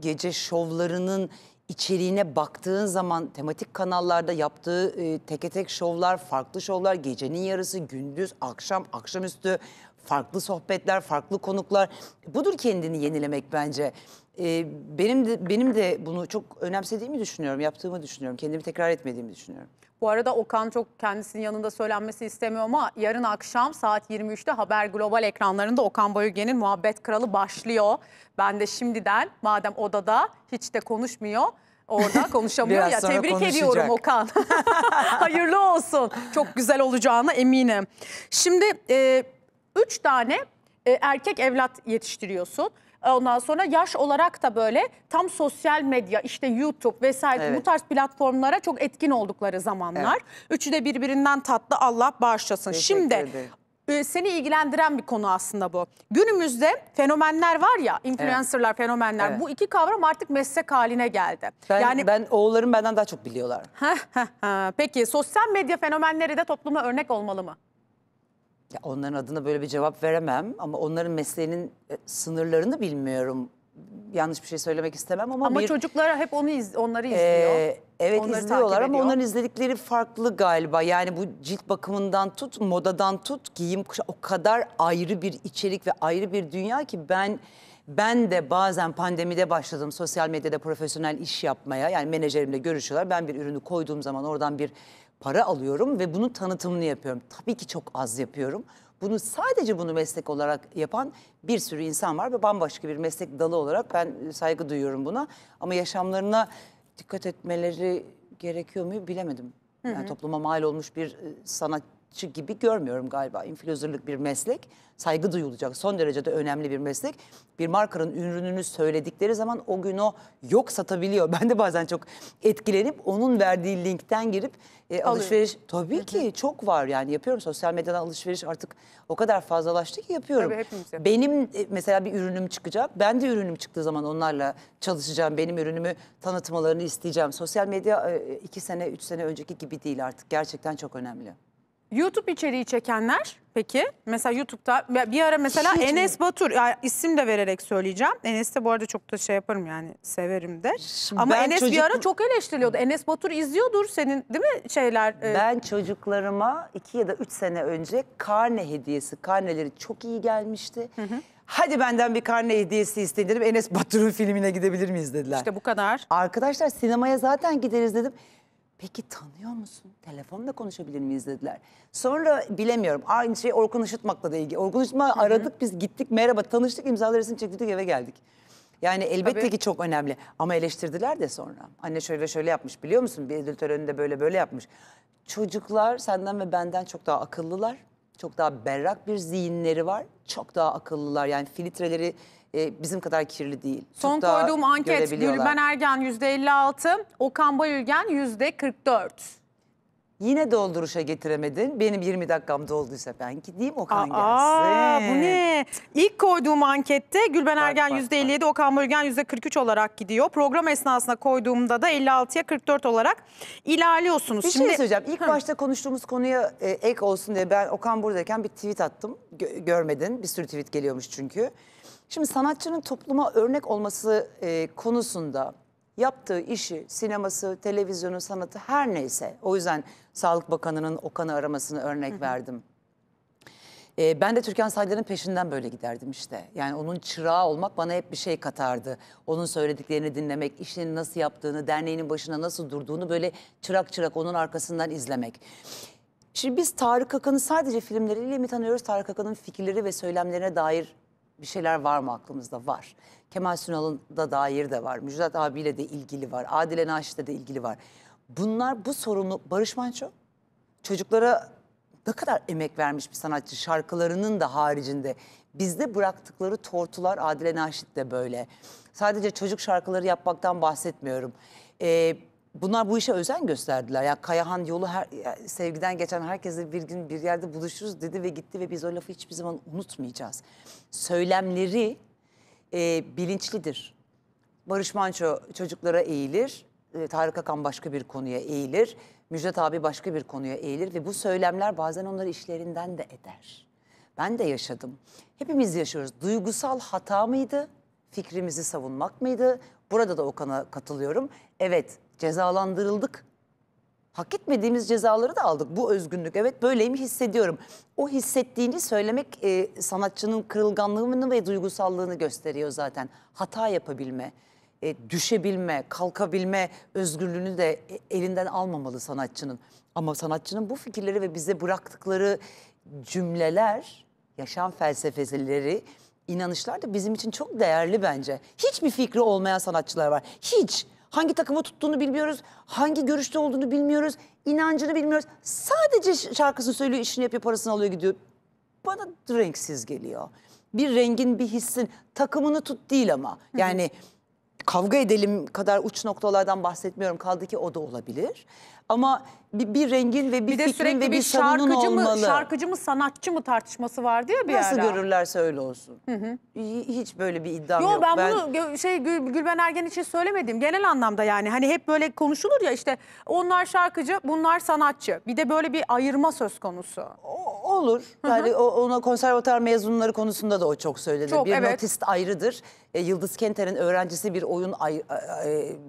gece şovlarının içeriğine baktığın zaman tematik kanallarda yaptığı e, teke tek şovlar, farklı şovlar, gecenin yarısı, gündüz, akşam, akşamüstü farklı sohbetler, farklı konuklar. Budur kendini yenilemek bence e, benim de benim de bunu çok önemsediğimi düşünüyorum, yaptığımı düşünüyorum. Kendimi tekrar etmediğimi düşünüyorum. Bu arada Okan çok kendisinin yanında söylenmesi istemiyor ama yarın akşam saat 23'te Haber Global ekranlarında Okan Bayülgen'in Muhabbet Kralı başlıyor. Ben de şimdiden madem odada hiç de konuşmuyor orada konuşamıyor Biraz ya tebrik konuşacak. ediyorum Okan. Hayırlı olsun. Çok güzel olacağına eminim. Şimdi e, üç tane e, erkek evlat yetiştiriyorsun. E, ondan sonra yaş olarak da böyle tam sosyal medya işte YouTube vesaire Evet. bu tarz platformlara çok etkin oldukları zamanlar. Üçü de birbirinden tatlı Allah bağışlasın. Teşekkür Şimdi e, seni ilgilendiren bir konu aslında bu. Günümüzde fenomenler var ya influencerlar fenomenler Evet. bu iki kavram artık meslek haline geldi. Ben, yani ben oğullarım benden daha çok biliyorlar. Peki sosyal medya fenomenleri de topluma örnek olmalı mı? Ya onların adına böyle bir cevap veremem ama onların mesleğinin e, sınırlarını bilmiyorum. Yanlış bir şey söylemek istemem ama Ama bir, çocuklar hep onu iz, onları ee, izliyor. Ee, evet Onları izliyorlar ama ediyor. onların izledikleri farklı galiba. Yani bu cilt bakımından tut, modadan tut, giyim kuşa o kadar ayrı bir içerik ve ayrı bir dünya ki ben ben de bazen pandemide başladım sosyal medyada profesyonel iş yapmaya. Yani menajerimle görüşüyorlar. Ben bir ürünü koyduğum zaman oradan bir para alıyorum ve bunun tanıtımını yapıyorum. Tabii ki çok az yapıyorum. Bunu sadece bunu meslek olarak yapan bir sürü insan var ve bambaşka bir meslek dalı olarak ben e, saygı duyuyorum buna. Ama yaşamlarına dikkat etmeleri gerekiyor mu bilemedim. Hı hı. topluma mal olmuş bir e, sanat gibi görmüyorum galiba. İnfluencerlık bir meslek. Saygı duyulacak. Son derece de önemli bir meslek. Bir markanın ürününü söyledikleri zaman o gün o yok satabiliyor. Ben de bazen çok etkilenip onun verdiği linkten girip e, alışveriş. Tabii Hı ki çok var yani yapıyorum. Sosyal medyadan alışveriş artık o kadar fazlalaştı ki yapıyorum. Tabii Benim e, mesela bir ürünüm çıkacak. Ben de ürünüm çıktığı zaman onlarla çalışacağım. Benim ürünümü tanıtmalarını isteyeceğim. Sosyal medya e, e iki sene, üç sene önceki gibi değil artık. Gerçekten çok önemli. YouTube içeriği çekenler peki mesela YouTube'da bir ara mesela Hiç Enes mi? Batur yani isim de vererek söyleyeceğim. Enes de bu arada çok da şey yaparım yani severim de. Şimdi Ama Enes çocuk... bir ara çok eleştiriliyordu. Enes Batur izliyordur senin değil mi şeyler? E... Ben çocuklarıma iki ya da üç sene önce karne hediyesi karneleri çok iyi gelmişti. Hı hı. Hadi benden bir karne hediyesi istedim. Enes Batur'un filmine gidebilir miyiz dediler. İşte bu kadar. Arkadaşlar sinemaya zaten gideriz dedim. Peki tanıyor musun? Telefonla konuşabilir miyiz dediler. Sonra bilemiyorum. Aynı şey Orkun Işıtmak'la da ilgili. Orkun Işıtmak'ı aradık biz gittik merhaba tanıştık resim çektirdik eve geldik. Yani elbette Tabii. ki çok önemli ama eleştirdiler de sonra. Anne şöyle şöyle yapmış biliyor musun? Bir ödül töreninde böyle böyle yapmış. Çocuklar senden ve benden çok daha akıllılar. Çok daha berrak bir zihinleri var. Çok daha akıllılar. Yani filtreleri e, bizim kadar kirli değil. Son Çok koyduğum anket Gülben Ergen %56, Okan Bayülgen %44. Yine dolduruşa getiremedin. Benim 20 dakikam dolduysa ben gideyim Okan Aa, gelsin. bu ne? İlk koyduğum ankette Gülben Ergen bak, %57, bak. Okan Bölgen %43 olarak gidiyor. Program esnasında koyduğumda da 56'ya 44 olarak ilerliyorsunuz. Bir şey Şimdi... şey söyleyeceğim. İlk Hı. başta konuştuğumuz konuya e, ek olsun diye ben Okan buradayken bir tweet attım. Gö görmedin. Bir sürü tweet geliyormuş çünkü. Şimdi sanatçının topluma örnek olması e, konusunda yaptığı işi, sineması, televizyonu, sanatı her neyse. O yüzden Sağlık Bakanı'nın Okan'ı aramasını örnek Hı -hı. verdim. E, ben de Türkan Saylar'ın peşinden böyle giderdim işte. Yani onun çırağı olmak bana hep bir şey katardı. Onun söylediklerini dinlemek, işini nasıl yaptığını, derneğinin başına nasıl durduğunu böyle çırak çırak onun arkasından izlemek. Şimdi biz Tarık Akan'ı sadece filmleriyle mi tanıyoruz? Tarık Akan'ın fikirleri ve söylemlerine dair bir şeyler var mı aklımızda? Var. Kemal Sunal'ın da dair de var. Müjdat abiyle de ilgili var. Adile Naşit'le de ilgili var. Bunlar bu sorumlu Barış Manço çocuklara ne kadar emek vermiş bir sanatçı şarkılarının da haricinde bizde bıraktıkları tortular Adile Naşit de böyle. Sadece çocuk şarkıları yapmaktan bahsetmiyorum. Ee, bunlar bu işe özen gösterdiler. Ya Kayahan yolu her, ya sevgiden geçen herkesle bir gün bir yerde buluşuruz dedi ve gitti ve biz o lafı hiçbir zaman unutmayacağız. Söylemleri e, bilinçlidir. Barış Manço çocuklara eğilir, e, Tarık Akan başka bir konuya eğilir, Müjdat abi başka bir konuya eğilir ve bu söylemler bazen onları işlerinden de eder. Ben de yaşadım. Hepimiz yaşıyoruz. Duygusal hata mıydı? Fikrimizi savunmak mıydı? Burada da Okan'a katılıyorum. Evet cezalandırıldık. Hak etmediğimiz cezaları da aldık. Bu özgünlük evet böyleyimi hissediyorum. O hissettiğini söylemek e, sanatçının kırılganlığını ve duygusallığını gösteriyor zaten. Hata yapabilme, e, düşebilme, kalkabilme özgürlüğünü de e, elinden almamalı sanatçının. Ama sanatçının bu fikirleri ve bize bıraktıkları cümleler, yaşam felsefeleri, inanışlar da bizim için çok değerli bence. Hiçbir fikri olmayan sanatçılar var. Hiç. Hangi takımı tuttuğunu bilmiyoruz. Hangi görüşte olduğunu bilmiyoruz. inancını bilmiyoruz. Sadece şarkısını söylüyor, işini yapıyor, parasını alıyor gidiyor. Bana renksiz geliyor. Bir rengin, bir hissin. Takımını tut değil ama. Yani kavga edelim kadar uç noktalardan bahsetmiyorum. Kaldı ki o da olabilir. Ama bir, bir rengin ve bir, bir fikrin ve bir, bir savunun şarkıcı mı, şarkıcı mı sanatçı mı tartışması var diye bir Nasıl ara. görürlerse öyle olsun. Hı hı. Hiç böyle bir iddiam yok. Yok ben, ben bunu şey Gül, Gülben Ergen için söylemedim. Genel anlamda yani hani hep böyle konuşulur ya işte onlar şarkıcı bunlar sanatçı. Bir de böyle bir ayırma söz konusu. O, olur. Hı hı. Yani ona konservatuar mezunları konusunda da o çok söylenir. bir evet. notist ayrıdır. E, Yıldız Kenter'in öğrencisi bir oyun ay,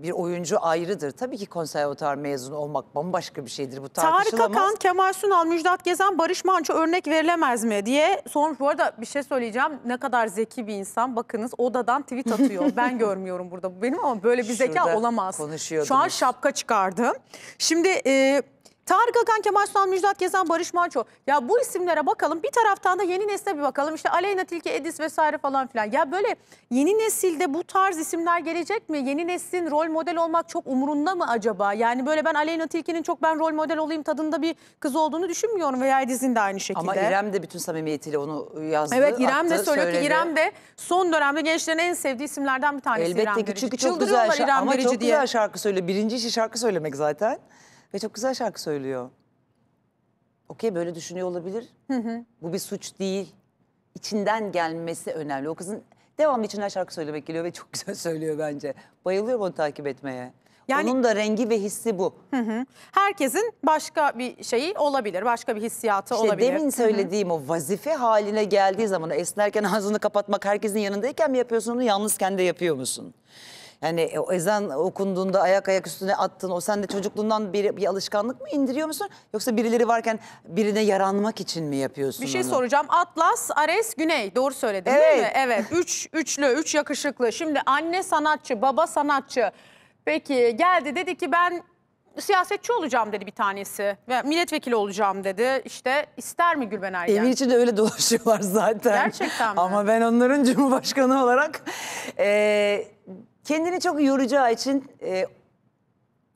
bir oyuncu ayrıdır. Tabii ki konservatuar mezunu olmak bambaşka bir şeydir bu Tarık tartışılamaz. Akan, Kemal Sunal, Müjdat Gezen, Barış Manço örnek verilemez mi diye sormuş. Bu arada bir şey söyleyeceğim. Ne kadar zeki bir insan. Bakınız odadan tweet atıyor. ben görmüyorum burada bu benim ama böyle bir zeka Şurada olamaz. Şu an şapka çıkardım. Şimdi... E, Tarık Akan, Kemal Sunal, Müjdat Gezen, Barış Manço. Ya bu isimlere bakalım. Bir taraftan da yeni nesle bir bakalım. İşte Aleyna Tilki, Edis vesaire falan filan. Ya böyle yeni nesilde bu tarz isimler gelecek mi? Yeni neslin rol model olmak çok umurunda mı acaba? Yani böyle ben Aleyna Tilki'nin çok ben rol model olayım tadında bir kız olduğunu düşünmüyorum. Veya Edis'in de aynı şekilde. Ama İrem de bütün samimiyetiyle onu yazdı. Evet İrem attı, de söylüyor söyledi. ki İrem de son dönemde gençlerin en sevdiği isimlerden bir tanesi Elbette İrem ki çünkü çok güzel, İrem ama çok diye. güzel şarkı söyle. Birinci işi şarkı söylemek zaten. Ve çok güzel şarkı söylüyor. Okey böyle düşünüyor olabilir. Hı hı. Bu bir suç değil. İçinden gelmesi önemli. O kızın devamlı içinden şarkı söylemek geliyor ve çok güzel söylüyor bence. Bayılıyorum onu takip etmeye. Yani, Onun da rengi ve hissi bu. Hı hı. Herkesin başka bir şeyi olabilir, başka bir hissiyatı işte olabilir. Demin söylediğim hı hı. o vazife haline geldiği zaman esnerken ağzını kapatmak herkesin yanındayken mi yapıyorsun onu yalnız kendi yapıyor musun? Yani o ezan okunduğunda ayak ayak üstüne attın. O sen de çocukluğundan bir, bir alışkanlık mı indiriyor musun? Yoksa birileri varken birine yaranmak için mi yapıyorsun Bir şey onu? soracağım. Atlas, Ares, Güney. Doğru söyledin evet. değil mi? Evet. Üç, üçlü, üç yakışıklı. Şimdi anne sanatçı, baba sanatçı. Peki geldi dedi ki ben siyasetçi olacağım dedi bir tanesi. Ve milletvekili olacağım dedi. İşte ister mi Gülben Ergen? Evin içinde öyle dolaşıyorlar zaten. Gerçekten mi? Ama ben onların cumhurbaşkanı olarak... E, Kendini çok yoracağı için e,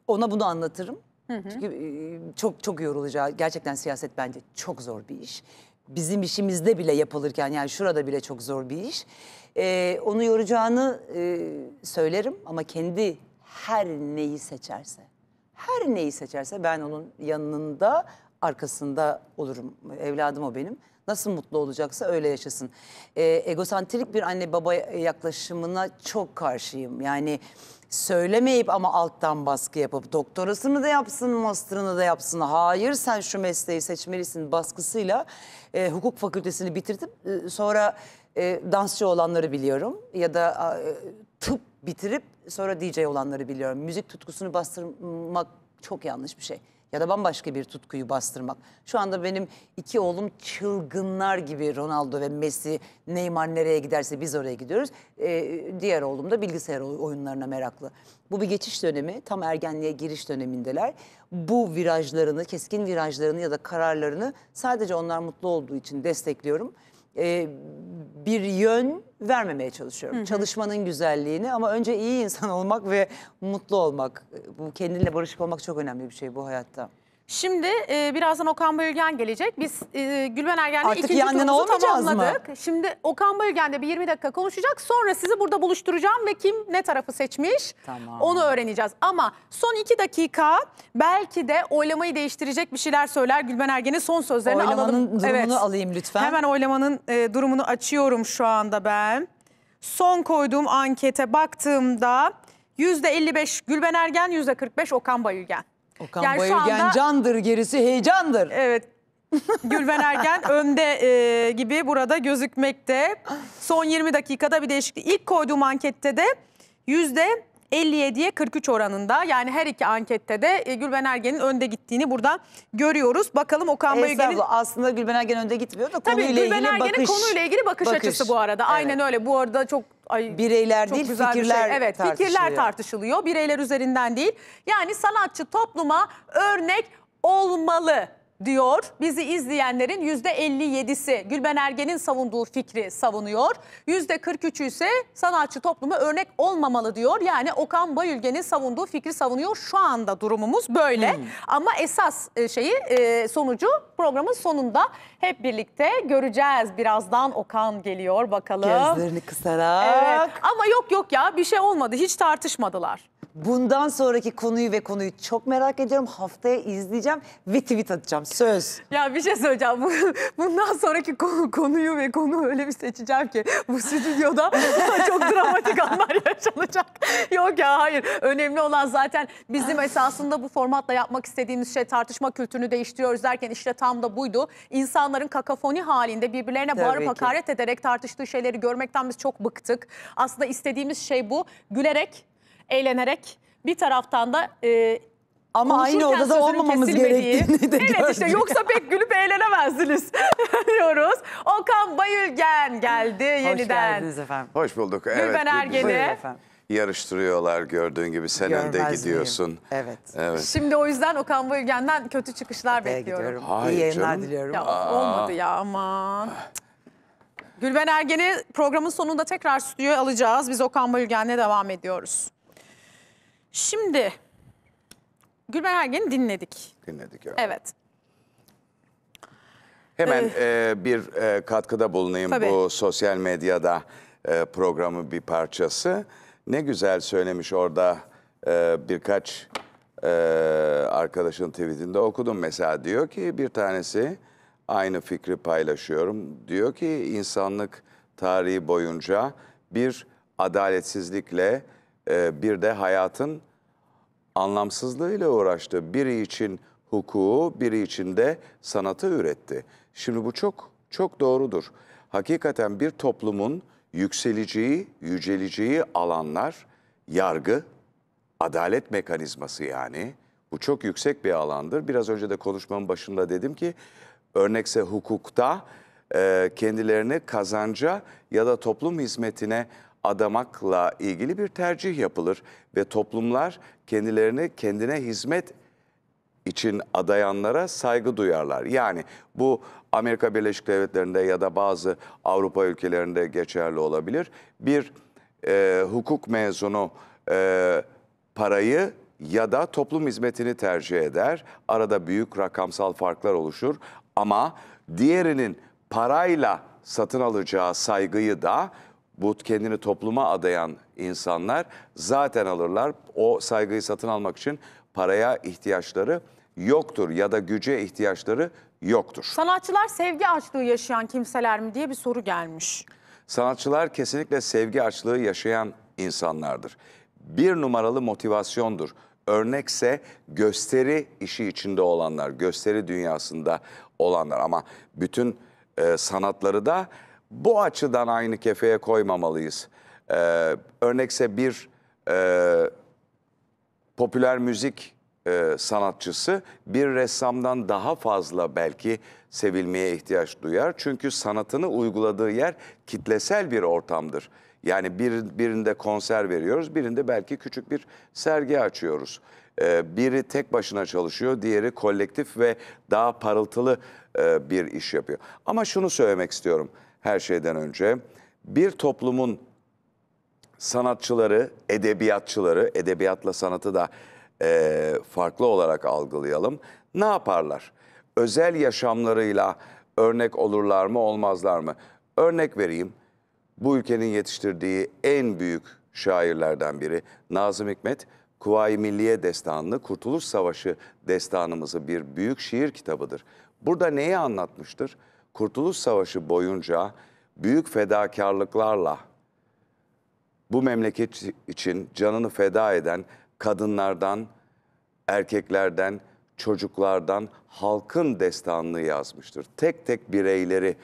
ona bunu anlatırım. Hı hı. Çünkü e, çok çok yorulacağı gerçekten siyaset bence çok zor bir iş. Bizim işimizde bile yapılırken yani şurada bile çok zor bir iş. E, onu yoracağını e, söylerim ama kendi her neyi seçerse, her neyi seçerse ben onun yanında arkasında olurum. Evladım o benim nasıl mutlu olacaksa öyle yaşasın. E, egosantrik bir anne baba yaklaşımına çok karşıyım. Yani söylemeyip ama alttan baskı yapıp doktorasını da yapsın, master'ını da yapsın. Hayır sen şu mesleği seçmelisin baskısıyla e, hukuk fakültesini bitirtip e, sonra e, dansçı olanları biliyorum ya da e, tıp bitirip sonra DJ olanları biliyorum. Müzik tutkusunu bastırmak çok yanlış bir şey ya da bambaşka bir tutkuyu bastırmak. Şu anda benim iki oğlum çılgınlar gibi Ronaldo ve Messi, Neymar nereye giderse biz oraya gidiyoruz. Ee, diğer oğlum da bilgisayar oyunlarına meraklı. Bu bir geçiş dönemi, tam ergenliğe giriş dönemindeler. Bu virajlarını, keskin virajlarını ya da kararlarını sadece onlar mutlu olduğu için destekliyorum e, bir yön vermemeye çalışıyorum. Hı hı. Çalışmanın güzelliğini ama önce iyi insan olmak ve mutlu olmak. Bu kendinle barışık olmak çok önemli bir şey bu hayatta. Şimdi e, birazdan Okan Bayülgen gelecek. Biz e, Gülben Ergen'le Artık ikinci turumuzu olmayacağız mı? tamamladık. Şimdi Okan Bayülgen de bir 20 dakika konuşacak. Sonra sizi burada buluşturacağım ve kim ne tarafı seçmiş Tamam. onu öğreneceğiz. Ama son iki dakika belki de oylamayı değiştirecek bir şeyler söyler. Gülben Ergen'in son sözlerini Oylamanın alalım. durumunu alayım lütfen. Hemen oylamanın e, durumunu açıyorum şu anda ben. Son koyduğum ankete baktığımda %55 Gülben Ergen, %45 Okan Bayülgen. Okan yani Bayülgen anda, candır gerisi heyecandır. Evet Gülben Ergen önde e, gibi burada gözükmekte. Son 20 dakikada bir değişiklik. İlk koyduğum ankette de yüzde 57'ye 43 oranında yani her iki ankette de e, Gülben Ergen'in önde gittiğini burada görüyoruz. Bakalım Okan Bayülgen'in... Aslında Gülben Ergen önde gitmiyor da konuyla Tabii, Gülben Ergen'in konuyla ilgili bakış, bakış açısı bu arada. Evet. Aynen öyle. Bu arada çok Ay, bireyler değil güzel şey. fikirler şey. Evet tartışılıyor. fikirler tartışılıyor bireyler üzerinden değil. Yani sanatçı topluma örnek olmalı diyor. Bizi izleyenlerin %57'si Gülben Ergen'in savunduğu fikri savunuyor. %43'ü ise sanatçı toplumu örnek olmamalı diyor. Yani Okan Bayülgen'in savunduğu fikri savunuyor. Şu anda durumumuz böyle. Hmm. Ama esas e, şeyi e, sonucu programın sonunda hep birlikte göreceğiz. Birazdan Okan geliyor bakalım. Gözlerini kısarak. Evet. Ama yok yok ya bir şey olmadı. Hiç tartışmadılar. Bundan sonraki konuyu ve konuyu çok merak ediyorum. Haftaya izleyeceğim ve tweet atacağım. Söz. Ya bir şey söyleyeceğim. Bundan sonraki konu, konuyu ve konu öyle bir seçeceğim ki bu stüdyoda çok dramatik anlar yaşanacak. Yok ya hayır. Önemli olan zaten bizim esasında bu formatla yapmak istediğimiz şey tartışma kültürünü değiştiriyoruz derken işte tam da buydu. İnsanların kakafoni halinde birbirlerine Tabii bağırıp ki. hakaret ederek tartıştığı şeyleri görmekten biz çok bıktık. Aslında istediğimiz şey bu. Gülerek, eğlenerek bir taraftan da e, ama aynı odada olmamamız kesilmediği- gerektiğini de Evet işte gördük. yoksa pek gülüp eğlenemezdiniz diyoruz. Okan Bayülgen geldi Hoş yeniden. geldiniz efendim. Hoş bulduk. Gülben bir- Ergen'i. Buyurun efendim. Yarıştırıyorlar gördüğün gibi sen önde Görmez gidiyorsun. miyim? Evet. Evet. Şimdi o yüzden Okan Bayülgen'den kötü çıkışlar Oraya bekliyorum. gidiyorum. Hayır İyi yayınlar canım. diliyorum. Ya olmadı ya aman. Gülben Ergen'i programın sonunda tekrar stüdyoya alacağız. Biz Okan Bayülgen'le devam ediyoruz. Şimdi Gülben Ergen'i dinledik. Dinledik evet. Evet. Hemen ee, e, bir e, katkıda bulunayım Tabii. bu sosyal medyada e, programı bir parçası. Ne güzel söylemiş orada e, birkaç e, arkadaşın tweetinde okudum. Mesela diyor ki bir tanesi aynı fikri paylaşıyorum. Diyor ki insanlık tarihi boyunca bir adaletsizlikle e, bir de hayatın anlamsızlığıyla uğraştı. Biri için hukuku, biri için de sanatı üretti. Şimdi bu çok çok doğrudur. Hakikaten bir toplumun yükseleceği, yüceleceği alanlar yargı, adalet mekanizması yani. Bu çok yüksek bir alandır. Biraz önce de konuşmamın başında dedim ki örnekse hukukta kendilerini kazanca ya da toplum hizmetine adamakla ilgili bir tercih yapılır ve toplumlar kendilerini kendine hizmet için adayanlara saygı duyarlar. Yani bu Amerika Birleşik Devletleri'nde ya da bazı Avrupa ülkelerinde geçerli olabilir. Bir e, hukuk mezunu e, parayı ya da toplum hizmetini tercih eder. Arada büyük rakamsal farklar oluşur ama diğerinin parayla satın alacağı saygıyı da bu kendini topluma adayan insanlar zaten alırlar. O saygıyı satın almak için paraya ihtiyaçları yoktur ya da güce ihtiyaçları yoktur. Sanatçılar sevgi açlığı yaşayan kimseler mi diye bir soru gelmiş. Sanatçılar kesinlikle sevgi açlığı yaşayan insanlardır. Bir numaralı motivasyondur. Örnekse gösteri işi içinde olanlar, gösteri dünyasında olanlar ama bütün e, sanatları da bu açıdan aynı kefeye koymamalıyız. Ee, örnekse bir e, popüler müzik e, sanatçısı bir ressamdan daha fazla belki sevilmeye ihtiyaç duyar. Çünkü sanatını uyguladığı yer kitlesel bir ortamdır. Yani bir, birinde konser veriyoruz, birinde belki küçük bir sergi açıyoruz. Ee, biri tek başına çalışıyor, diğeri kolektif ve daha parıltılı e, bir iş yapıyor. Ama şunu söylemek istiyorum her şeyden önce bir toplumun sanatçıları, edebiyatçıları, edebiyatla sanatı da e, farklı olarak algılayalım. Ne yaparlar? Özel yaşamlarıyla örnek olurlar mı, olmazlar mı? Örnek vereyim. Bu ülkenin yetiştirdiği en büyük şairlerden biri Nazım Hikmet, Kuvayi Milliye Destanı'nı, Kurtuluş Savaşı destanımızı bir büyük şiir kitabıdır. Burada neyi anlatmıştır? Kurtuluş Savaşı boyunca büyük fedakarlıklarla bu memleket için canını feda eden kadınlardan, erkeklerden, çocuklardan halkın destanını yazmıştır. Tek tek bireyleri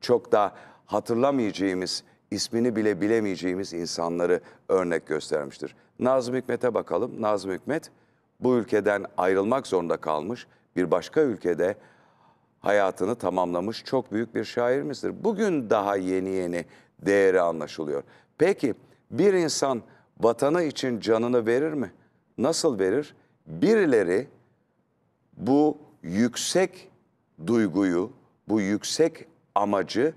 çok da hatırlamayacağımız, ismini bile bilemeyeceğimiz insanları örnek göstermiştir. Nazım Hikmet'e bakalım. Nazım Hikmet bu ülkeden ayrılmak zorunda kalmış, bir başka ülkede hayatını tamamlamış çok büyük bir şairimizdir. Bugün daha yeni yeni değeri anlaşılıyor. Peki bir insan vatanı için canını verir mi? Nasıl verir? Birileri bu yüksek duyguyu, bu yüksek amacı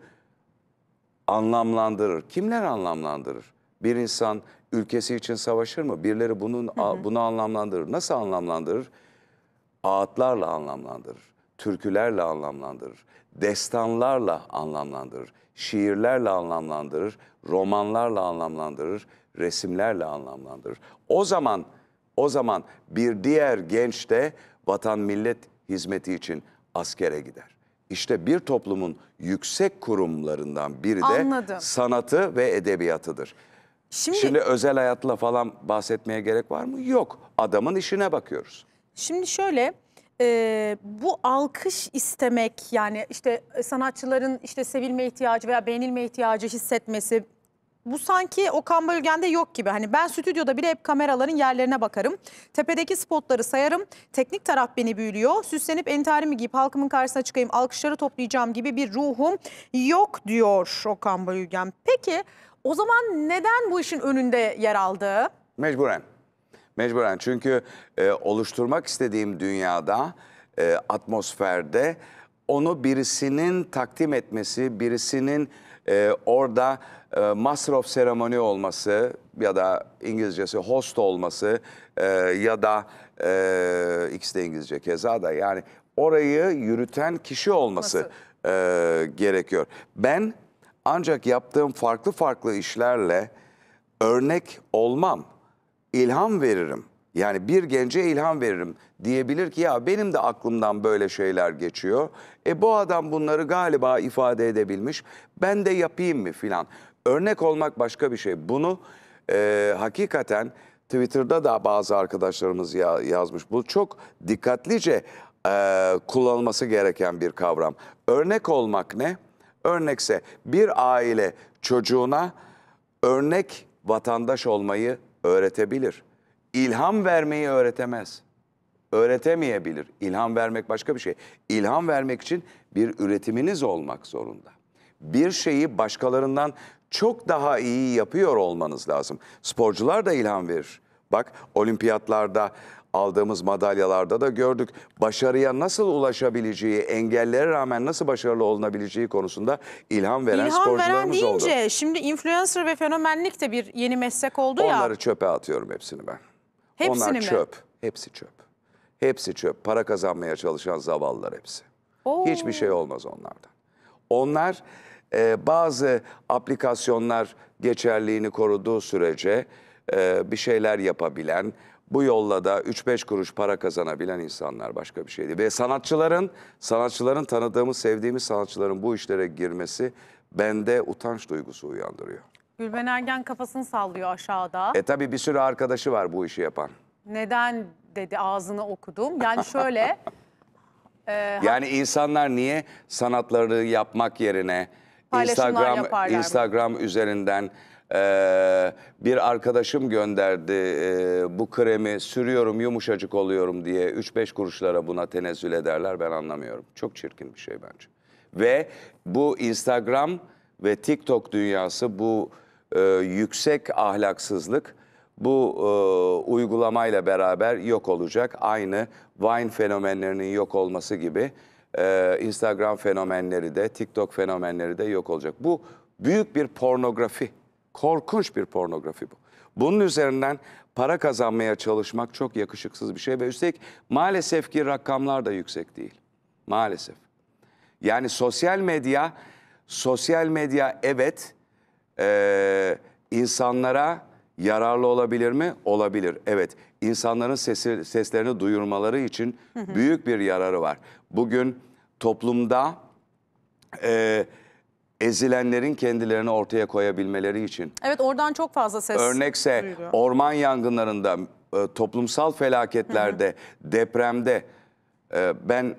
anlamlandırır. Kimler anlamlandırır? Bir insan ülkesi için savaşır mı? Birileri bunun hı hı. bunu anlamlandırır. Nasıl anlamlandırır? Ağıtlarla anlamlandırır türkülerle anlamlandırır, destanlarla anlamlandırır, şiirlerle anlamlandırır, romanlarla anlamlandırır, resimlerle anlamlandırır. O zaman o zaman bir diğer genç de vatan millet hizmeti için askere gider. İşte bir toplumun yüksek kurumlarından biri de Anladım. sanatı ve edebiyatıdır. Şimdi, Şimdi özel hayatla falan bahsetmeye gerek var mı? Yok. Adamın işine bakıyoruz. Şimdi şöyle e, bu alkış istemek yani işte e, sanatçıların işte sevilme ihtiyacı veya beğenilme ihtiyacı hissetmesi bu sanki Okan Bölgen'de yok gibi. Hani ben stüdyoda bile hep kameraların yerlerine bakarım. Tepedeki spotları sayarım. Teknik taraf beni büyülüyor. Süslenip entarimi giyip halkımın karşısına çıkayım, alkışları toplayacağım gibi bir ruhum yok diyor Okan Bölgen. Peki o zaman neden bu işin önünde yer aldı? Mecburen. Mecburen çünkü e, oluşturmak istediğim dünyada, e, atmosferde onu birisinin takdim etmesi, birisinin e, orada e, master of ceremony olması ya da İngilizcesi host olması e, ya da e, ikisi de İngilizce keza da yani orayı yürüten kişi olması e, gerekiyor. Ben ancak yaptığım farklı farklı işlerle örnek olmam ilham veririm. Yani bir gence ilham veririm diyebilir ki ya benim de aklımdan böyle şeyler geçiyor. E bu adam bunları galiba ifade edebilmiş. Ben de yapayım mı filan. Örnek olmak başka bir şey. Bunu e, hakikaten Twitter'da da bazı arkadaşlarımız ya, yazmış. Bu çok dikkatlice e, kullanılması gereken bir kavram. Örnek olmak ne? Örnekse bir aile çocuğuna örnek vatandaş olmayı öğretebilir. İlham vermeyi öğretemez. Öğretemeyebilir. İlham vermek başka bir şey. İlham vermek için bir üretiminiz olmak zorunda. Bir şeyi başkalarından çok daha iyi yapıyor olmanız lazım. Sporcular da ilham verir. Bak olimpiyatlarda aldığımız madalyalarda da gördük. Başarıya nasıl ulaşabileceği, engellere rağmen nasıl başarılı olunabileceği konusunda ilham veren İlham sporcularımız veren deyince, oldu. Şimdi influencer ve fenomenlik de bir yeni meslek oldu Onları ya. Onları çöpe atıyorum hepsini ben. Hepsini Onlar mi? çöp. Hepsi çöp. Hepsi çöp. Para kazanmaya çalışan zavallılar hepsi. Oo. Hiçbir şey olmaz onlardan. Onlar e, bazı aplikasyonlar geçerliğini koruduğu sürece e, bir şeyler yapabilen, bu yolla da 3-5 kuruş para kazanabilen insanlar başka bir şeydi. Ve sanatçıların, sanatçıların tanıdığımız, sevdiğimiz sanatçıların bu işlere girmesi bende utanç duygusu uyandırıyor. Gülben Ergen kafasını sallıyor aşağıda. E tabii bir sürü arkadaşı var bu işi yapan. Neden dedi ağzını okudum. Yani şöyle... e, yani insanlar niye sanatları yapmak yerine Instagram Instagram üzerinden ee, bir arkadaşım gönderdi ee, bu kremi sürüyorum yumuşacık oluyorum diye 3-5 kuruşlara buna tenezzül ederler ben anlamıyorum. Çok çirkin bir şey bence. Ve bu Instagram ve TikTok dünyası bu e, yüksek ahlaksızlık bu e, uygulamayla beraber yok olacak. Aynı Vine fenomenlerinin yok olması gibi e, Instagram fenomenleri de TikTok fenomenleri de yok olacak. Bu büyük bir pornografi Korkunç bir pornografi bu. Bunun üzerinden para kazanmaya çalışmak çok yakışıksız bir şey ve üstelik maalesef ki rakamlar da yüksek değil. Maalesef. Yani sosyal medya, sosyal medya evet e, insanlara yararlı olabilir mi? Olabilir. Evet, insanların sesi, seslerini duyurmaları için büyük bir yararı var. Bugün toplumda... E, ezilenlerin kendilerini ortaya koyabilmeleri için. Evet oradan çok fazla ses Örnekse duyuluyor. orman yangınlarında, e, toplumsal felaketlerde, hı hı. depremde e, ben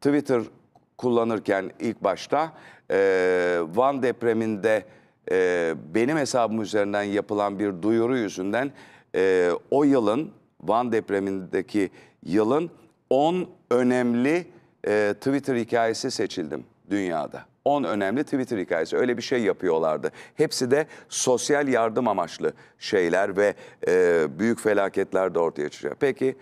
Twitter kullanırken ilk başta e, Van depreminde benim hesabım üzerinden yapılan bir duyuru yüzünden o yılın Van depremindeki yılın 10 önemli Twitter hikayesi seçildim dünyada. 10 önemli Twitter hikayesi öyle bir şey yapıyorlardı. Hepsi de sosyal yardım amaçlı şeyler ve e, büyük felaketler de ortaya çıkacak. Peki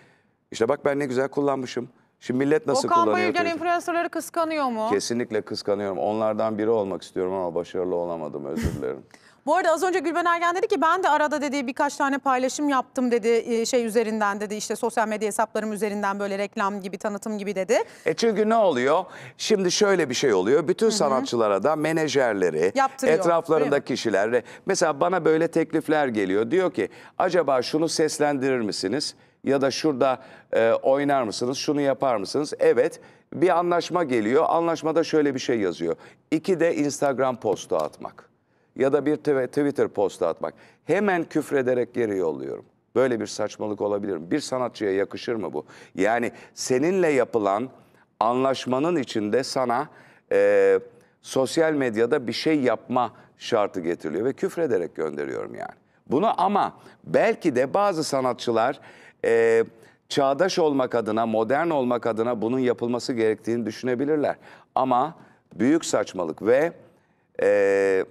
işte bak ben ne güzel kullanmışım. Şimdi millet nasıl Okan kullanıyor? Okan influencerları kıskanıyor mu? Kesinlikle kıskanıyorum. Onlardan biri olmak istiyorum ama başarılı olamadım özür dilerim. Bu arada az önce Gülben Ergen dedi ki ben de arada dedi birkaç tane paylaşım yaptım dedi e, şey üzerinden dedi işte sosyal medya hesaplarım üzerinden böyle reklam gibi tanıtım gibi dedi. E çünkü ne oluyor? Şimdi şöyle bir şey oluyor. Bütün Hı -hı. sanatçılara da menajerleri, etraflarında kişiler mesela bana böyle teklifler geliyor. Diyor ki acaba şunu seslendirir misiniz? Ya da şurada e, oynar mısınız? Şunu yapar mısınız? Evet bir anlaşma geliyor. Anlaşmada şöyle bir şey yazıyor. İki de Instagram postu atmak ya da bir Twitter posta atmak. Hemen küfrederek geri yolluyorum. Böyle bir saçmalık olabilir mi? Bir sanatçıya yakışır mı bu? Yani seninle yapılan anlaşmanın içinde sana e, sosyal medyada bir şey yapma şartı getiriliyor ve küfrederek gönderiyorum yani. Bunu ama belki de bazı sanatçılar e, çağdaş olmak adına, modern olmak adına bunun yapılması gerektiğini düşünebilirler. Ama büyük saçmalık ve... E,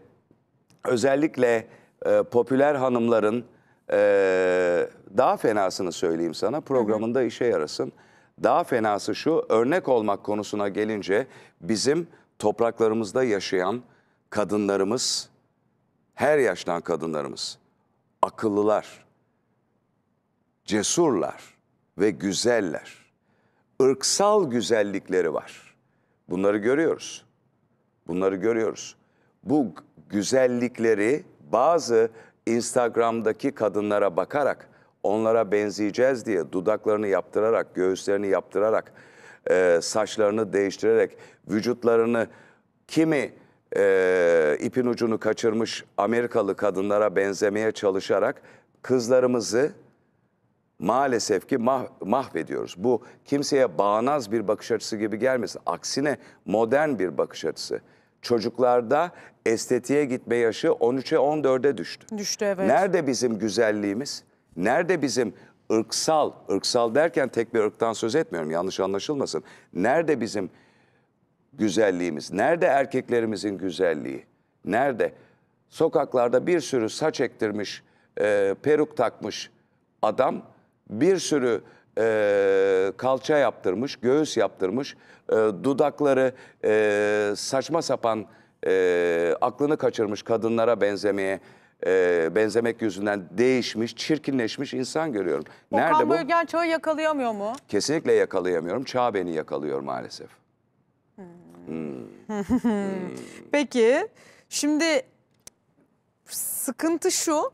özellikle e, popüler hanımların e, daha fenasını söyleyeyim sana programında hı hı. işe yarasın. Daha fenası şu örnek olmak konusuna gelince bizim topraklarımızda yaşayan kadınlarımız her yaştan kadınlarımız akıllılar, cesurlar ve güzeller. Irksal güzellikleri var. Bunları görüyoruz. Bunları görüyoruz. Bu güzellikleri bazı Instagram'daki kadınlara bakarak onlara benzeyeceğiz diye dudaklarını yaptırarak, göğüslerini yaptırarak, e, saçlarını değiştirerek, vücutlarını kimi e, ipin ucunu kaçırmış Amerikalı kadınlara benzemeye çalışarak kızlarımızı maalesef ki mah mahvediyoruz. Bu kimseye bağnaz bir bakış açısı gibi gelmesin. Aksine modern bir bakış açısı çocuklarda estetiğe gitme yaşı 13'e 14'e düştü. Düştü evet. Nerede bizim güzelliğimiz? Nerede bizim ırksal, ırksal derken tek bir ırktan söz etmiyorum yanlış anlaşılmasın. Nerede bizim güzelliğimiz? Nerede erkeklerimizin güzelliği? Nerede? Sokaklarda bir sürü saç ektirmiş, e, peruk takmış adam, bir sürü e, kalça yaptırmış, göğüs yaptırmış, e, dudakları e, saçma sapan e, aklını kaçırmış kadınlara benzemeye e, benzemek yüzünden değişmiş, çirkinleşmiş insan görüyorum. Okan Nerede bu? Bölgen çağı yakalayamıyor mu? Kesinlikle yakalayamıyorum. Çağ beni yakalıyor maalesef. Hmm. Hmm. Peki, şimdi sıkıntı şu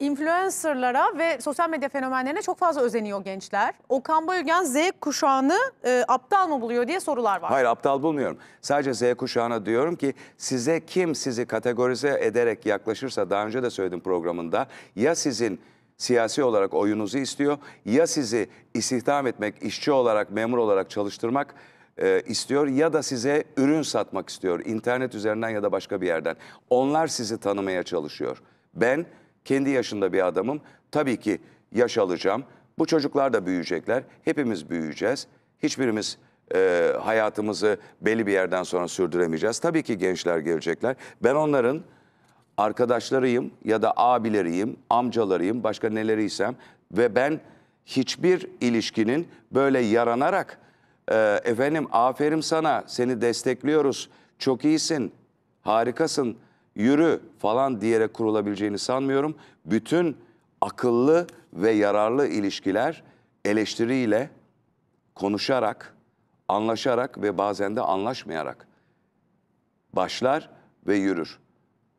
influencerlara ve sosyal medya fenomenlerine çok fazla özeniyor gençler. Okan Bayülgen Z kuşağını e, aptal mı buluyor diye sorular var. Hayır aptal bulmuyorum. Sadece Z kuşağına diyorum ki size kim sizi kategorize ederek yaklaşırsa daha önce de söyledim programında ya sizin siyasi olarak oyunuzu istiyor ya sizi istihdam etmek, işçi olarak, memur olarak çalıştırmak e, istiyor ya da size ürün satmak istiyor internet üzerinden ya da başka bir yerden. Onlar sizi tanımaya çalışıyor. Ben kendi yaşında bir adamım. Tabii ki yaş alacağım. Bu çocuklar da büyüyecekler. Hepimiz büyüyeceğiz. Hiçbirimiz e, hayatımızı belli bir yerden sonra sürdüremeyeceğiz. Tabii ki gençler gelecekler. Ben onların arkadaşlarıyım ya da abileriyim, amcalarıyım, başka neleriysem ve ben hiçbir ilişkinin böyle yaranarak e, efendim aferin sana, seni destekliyoruz, çok iyisin, harikasın yürü falan diyerek kurulabileceğini sanmıyorum. Bütün akıllı ve yararlı ilişkiler eleştiriyle konuşarak, anlaşarak ve bazen de anlaşmayarak başlar ve yürür.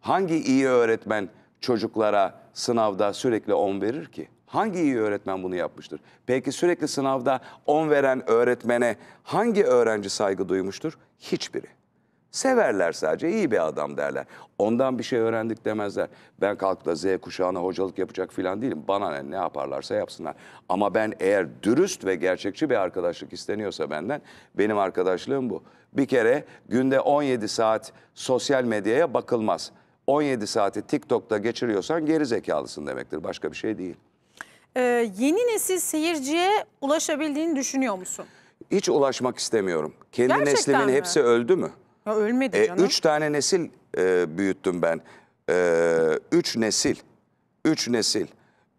Hangi iyi öğretmen çocuklara sınavda sürekli 10 verir ki? Hangi iyi öğretmen bunu yapmıştır? Peki sürekli sınavda 10 veren öğretmene hangi öğrenci saygı duymuştur? Hiçbiri. Severler sadece iyi bir adam derler. Ondan bir şey öğrendik demezler. Ben kalk da Z kuşağına hocalık yapacak filan değilim. Bana ne, ne yaparlarsa yapsınlar. Ama ben eğer dürüst ve gerçekçi bir arkadaşlık isteniyorsa benden benim arkadaşlığım bu. Bir kere günde 17 saat sosyal medyaya bakılmaz. 17 saati TikTok'ta geçiriyorsan geri zekalısın demektir. Başka bir şey değil. Ee, yeni nesil seyirciye ulaşabildiğini düşünüyor musun? Hiç ulaşmak istemiyorum. Kendi Gerçekten neslimin mi? hepsi öldü mü? Ha, ölmedi E, üç tane nesil e, büyüttüm ben. E, üç nesil. Üç nesil.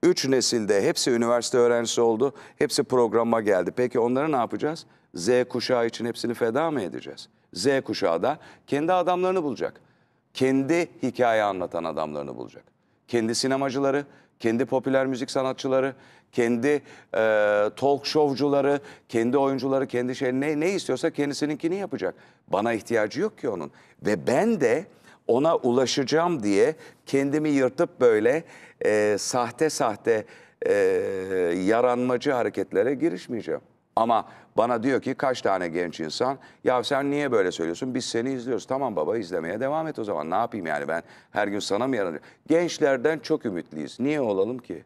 Üç nesilde hepsi üniversite öğrencisi oldu. Hepsi programa geldi. Peki onları ne yapacağız? Z kuşağı için hepsini feda mı edeceğiz? Z kuşağı da kendi adamlarını bulacak. Kendi hikaye anlatan adamlarını bulacak. Kendi sinemacıları, kendi popüler müzik sanatçıları, kendi e, talk showcuları, kendi oyuncuları, kendi şey ne, ne istiyorsa kendisininkini yapacak. Bana ihtiyacı yok ki onun. Ve ben de ona ulaşacağım diye kendimi yırtıp böyle e, sahte sahte e, yaranmacı hareketlere girişmeyeceğim. Ama bana diyor ki kaç tane genç insan ya sen niye böyle söylüyorsun biz seni izliyoruz. Tamam baba izlemeye devam et o zaman ne yapayım yani ben her gün sana mı yaranacağım? Gençlerden çok ümitliyiz niye olalım ki?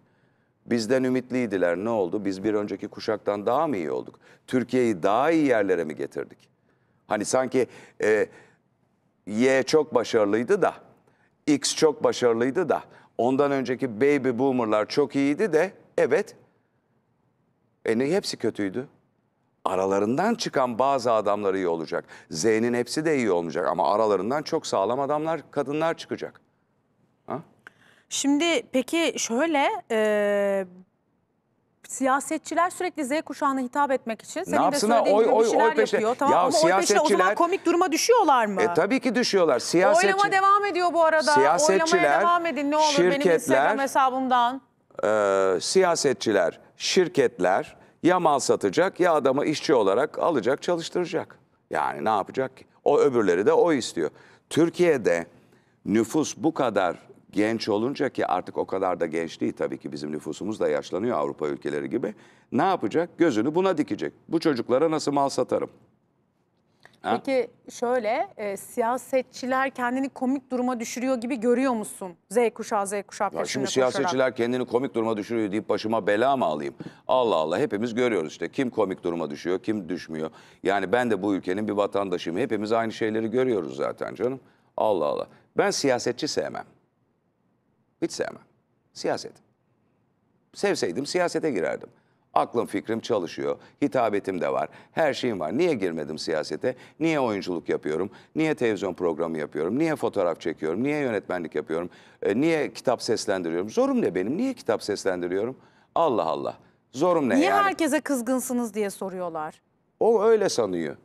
Bizden ümitliydiler. Ne oldu? Biz bir önceki kuşaktan daha mı iyi olduk? Türkiye'yi daha iyi yerlere mi getirdik? Hani sanki e, Y çok başarılıydı da, X çok başarılıydı da, ondan önceki baby boomerlar çok iyiydi de, evet. E ne hepsi kötüydü? aralarından çıkan bazı adamlar iyi olacak. Z'nin hepsi de iyi olmayacak ama aralarından çok sağlam adamlar, kadınlar çıkacak. Ha? Şimdi peki şöyle e, siyasetçiler sürekli Z kuşağına hitap etmek için senin de yapsınlar? söylediğin Oy- gibi bir şeyler oy yapıyor. Tamam Ya ama oy peşine o zaman komik duruma düşüyorlar mı? E tabii ki düşüyorlar. Siyasetçi, Oylama devam ediyor bu arada. Oylamaya Siyasetçiler, devam edin ne olur benim şirketler- Instagram hesabımdan. e, siyasetçiler, şirketler ya mal satacak ya adamı işçi olarak alacak, çalıştıracak. Yani ne yapacak ki? O öbürleri de o istiyor. Türkiye'de nüfus bu kadar genç olunca ki artık o kadar da genç değil tabii ki bizim nüfusumuz da yaşlanıyor Avrupa ülkeleri gibi. Ne yapacak? Gözünü buna dikecek. Bu çocuklara nasıl mal satarım? Ha? Peki şöyle e, siyasetçiler kendini komik duruma düşürüyor gibi görüyor musun? Z kuşağı Z kuşağı ya Şimdi siyasetçiler koşarak. kendini komik duruma düşürüyor deyip başıma bela mı alayım? Allah Allah hepimiz görüyoruz işte kim komik duruma düşüyor kim düşmüyor. Yani ben de bu ülkenin bir vatandaşıyım hepimiz aynı şeyleri görüyoruz zaten canım. Allah Allah ben siyasetçi sevmem. Hiç sevmem. Siyaset. Sevseydim siyasete girerdim. Aklım fikrim çalışıyor. Hitabetim de var. Her şeyim var. Niye girmedim siyasete? Niye oyunculuk yapıyorum? Niye televizyon programı yapıyorum? Niye fotoğraf çekiyorum? Niye yönetmenlik yapıyorum? E, niye kitap seslendiriyorum? Zorum ne benim? Niye kitap seslendiriyorum? Allah Allah. Zorum ne Niye yani? herkese kızgınsınız diye soruyorlar. O öyle sanıyor.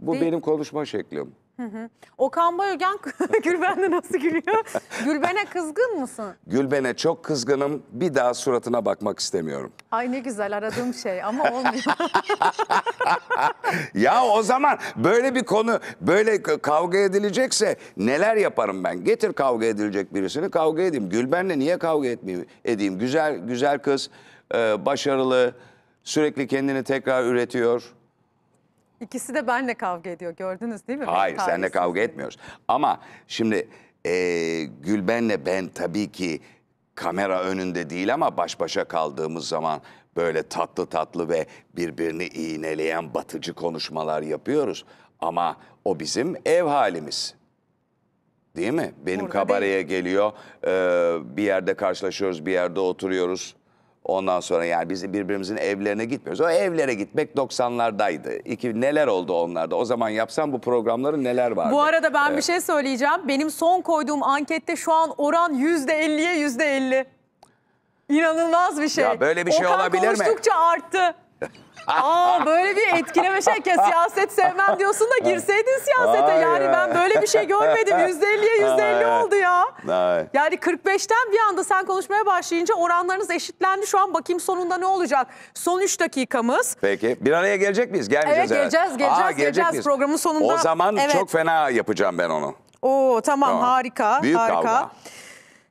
Bu Değil. benim konuşma şeklim. Hı hı. Okan Bayülgen Gülben'de nasıl gülüyor? Gülben'e kızgın mısın? Gülben'e çok kızgınım. Bir daha suratına bakmak istemiyorum. Ay ne güzel aradığım şey ama olmuyor. ya o zaman böyle bir konu böyle kavga edilecekse neler yaparım ben? Getir kavga edilecek birisini kavga edeyim. Gülben'le niye kavga etmeyeyim? Edeyim. Güzel güzel kız, e, başarılı, sürekli kendini tekrar üretiyor İkisi de benle kavga ediyor gördünüz değil mi? Hayır Benim seninle kavga etmiyoruz. Ama şimdi e, Gülben'le ben tabii ki kamera önünde değil ama baş başa kaldığımız zaman böyle tatlı tatlı ve birbirini iğneleyen batıcı konuşmalar yapıyoruz. Ama o bizim ev halimiz. Değil mi? Benim Burada kabareye geliyor, e, bir yerde karşılaşıyoruz, bir yerde oturuyoruz. Ondan sonra yani biz birbirimizin evlerine gitmiyoruz. O evlere gitmek 90'lardaydı. İki, neler oldu onlarda? O zaman yapsam bu programların neler vardı? Bu arada ben evet. bir şey söyleyeceğim. Benim son koyduğum ankette şu an oran %50'ye %50. İnanılmaz bir şey. Ya böyle bir şey olabilir mi? Okan konuştukça arttı. Aa böyle bir etkileme şey ki siyaset sevmem diyorsun da girseydin siyasete. Ay yani ya. ben böyle bir şey görmedim. %50'ye %50 oldu ya. Ay. Yani 45'ten bir anda sen konuşmaya başlayınca oranlarınız eşitlendi. Şu an bakayım sonunda ne olacak? Son 3 dakikamız. Peki bir araya gelecek miyiz? Gelmeyeceğiz Evet geleceğiz herhalde. geleceğiz Aa, geleceğiz miyiz? programın sonunda. O zaman evet. çok fena yapacağım ben onu. Oo tamam, tamam. harika Büyük harika. Kavga.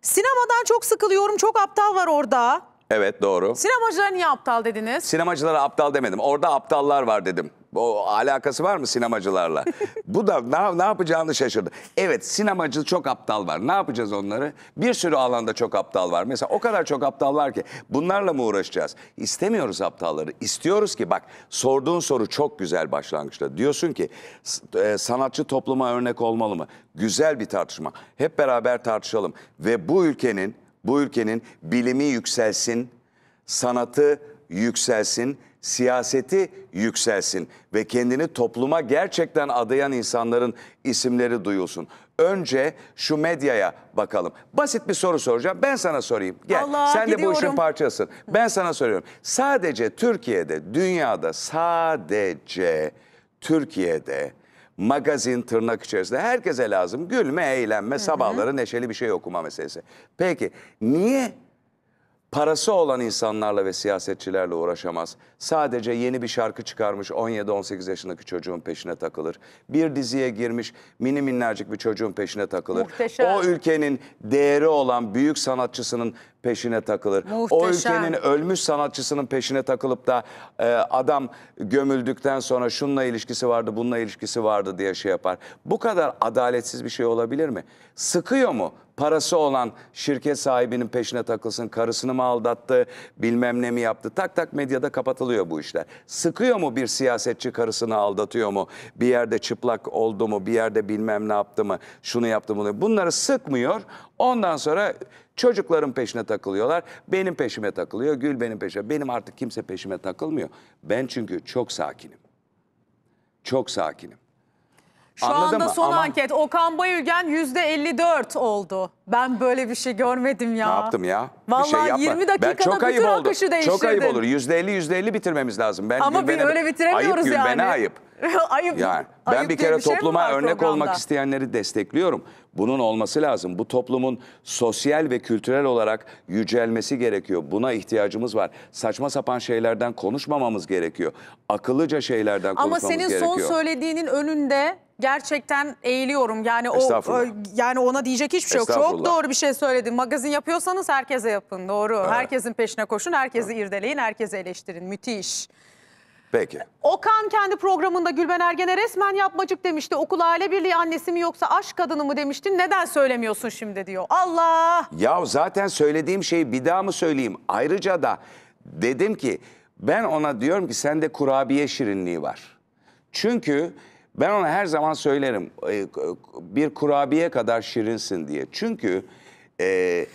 Sinemadan çok sıkılıyorum. Çok aptal var orada. Evet doğru. Sinemacılara niye aptal dediniz? Sinemacılara aptal demedim. Orada aptallar var dedim. O alakası var mı sinemacılarla? Bu da ne, ne yapacağını şaşırdı. Evet sinemacı çok aptal var. Ne yapacağız onları? Bir sürü alanda çok aptal var. Mesela o kadar çok aptal var ki bunlarla mı uğraşacağız? İstemiyoruz aptalları. İstiyoruz ki bak sorduğun soru çok güzel başlangıçta. Diyorsun ki e, sanatçı topluma örnek olmalı mı? Güzel bir tartışma. Hep beraber tartışalım. Ve bu ülkenin bu ülkenin bilimi yükselsin, sanatı yükselsin, siyaseti yükselsin ve kendini topluma gerçekten adayan insanların isimleri duyulsun. Önce şu medyaya bakalım. Basit bir soru soracağım. Ben sana sorayım. Gel. Allah, Sen gidiyorum. de bu işin parçasın. Ben sana soruyorum. Sadece Türkiye'de, dünyada sadece Türkiye'de magazin tırnak içerisinde herkese lazım. Gülme, eğlenme, sabahları neşeli bir şey okuma meselesi. Peki niye Parası olan insanlarla ve siyasetçilerle uğraşamaz. Sadece yeni bir şarkı çıkarmış 17-18 yaşındaki çocuğun peşine takılır. Bir diziye girmiş mini minnacık bir çocuğun peşine takılır. Muhteşem. O ülkenin değeri olan büyük sanatçısının peşine takılır. Muhteşem. O ülkenin ölmüş sanatçısının peşine takılıp da e, adam gömüldükten sonra şununla ilişkisi vardı, bununla ilişkisi vardı diye şey yapar. Bu kadar adaletsiz bir şey olabilir mi? Sıkıyor mu? parası olan şirket sahibinin peşine takılsın, karısını mı aldattı, bilmem ne mi yaptı. Tak tak medyada kapatılıyor bu işler. Sıkıyor mu bir siyasetçi karısını aldatıyor mu? Bir yerde çıplak oldu mu? Bir yerde bilmem ne yaptı mı? Şunu yaptı mı? Bunları sıkmıyor. Ondan sonra Çocukların peşine takılıyorlar. Benim peşime takılıyor. Gül benim peşime. Benim artık kimse peşime takılmıyor. Ben çünkü çok sakinim. Çok sakinim. Şu Anladın anda son Ama... anket Okan Bayülgen %54 oldu. Ben böyle bir şey görmedim ya. Ne yaptım ya? Vallahi bir şey 20 dakikada ben çok bütün ayıp akışı değiştirdin. Çok ayıp olur. %50 %50 bitirmemiz lazım. Ben Ama Gülben'e, öyle bitiremiyoruz ayıp, yani. Ayıp ayıp. ayıp. Yani ben ayıp bir kere bir şey topluma şey örnek programda? olmak isteyenleri destekliyorum. Bunun olması lazım. Bu toplumun sosyal ve kültürel olarak yücelmesi gerekiyor. Buna ihtiyacımız var. Saçma sapan şeylerden konuşmamamız gerekiyor. Akıllıca şeylerden konuşmamız gerekiyor. Ama senin son söylediğinin önünde gerçekten eğiliyorum. Yani o e, yani ona diyecek hiçbir şey yok. Çok doğru bir şey söyledin. Magazin yapıyorsanız herkese yapın. Doğru. Evet. Herkesin peşine koşun, herkesi evet. irdeleyin, herkesi eleştirin. Müthiş. Peki. Okan kendi programında Gülben Ergen'e resmen yapmacık demişti. Okul aile birliği annesi mi yoksa aşk kadını mı demiştin? Neden söylemiyorsun şimdi diyor. Allah! Ya zaten söylediğim şeyi bir daha mı söyleyeyim? Ayrıca da dedim ki ben ona diyorum ki sende kurabiye şirinliği var. Çünkü ben ona her zaman söylerim e, bir kurabiye kadar şirinsin diye. Çünkü... E,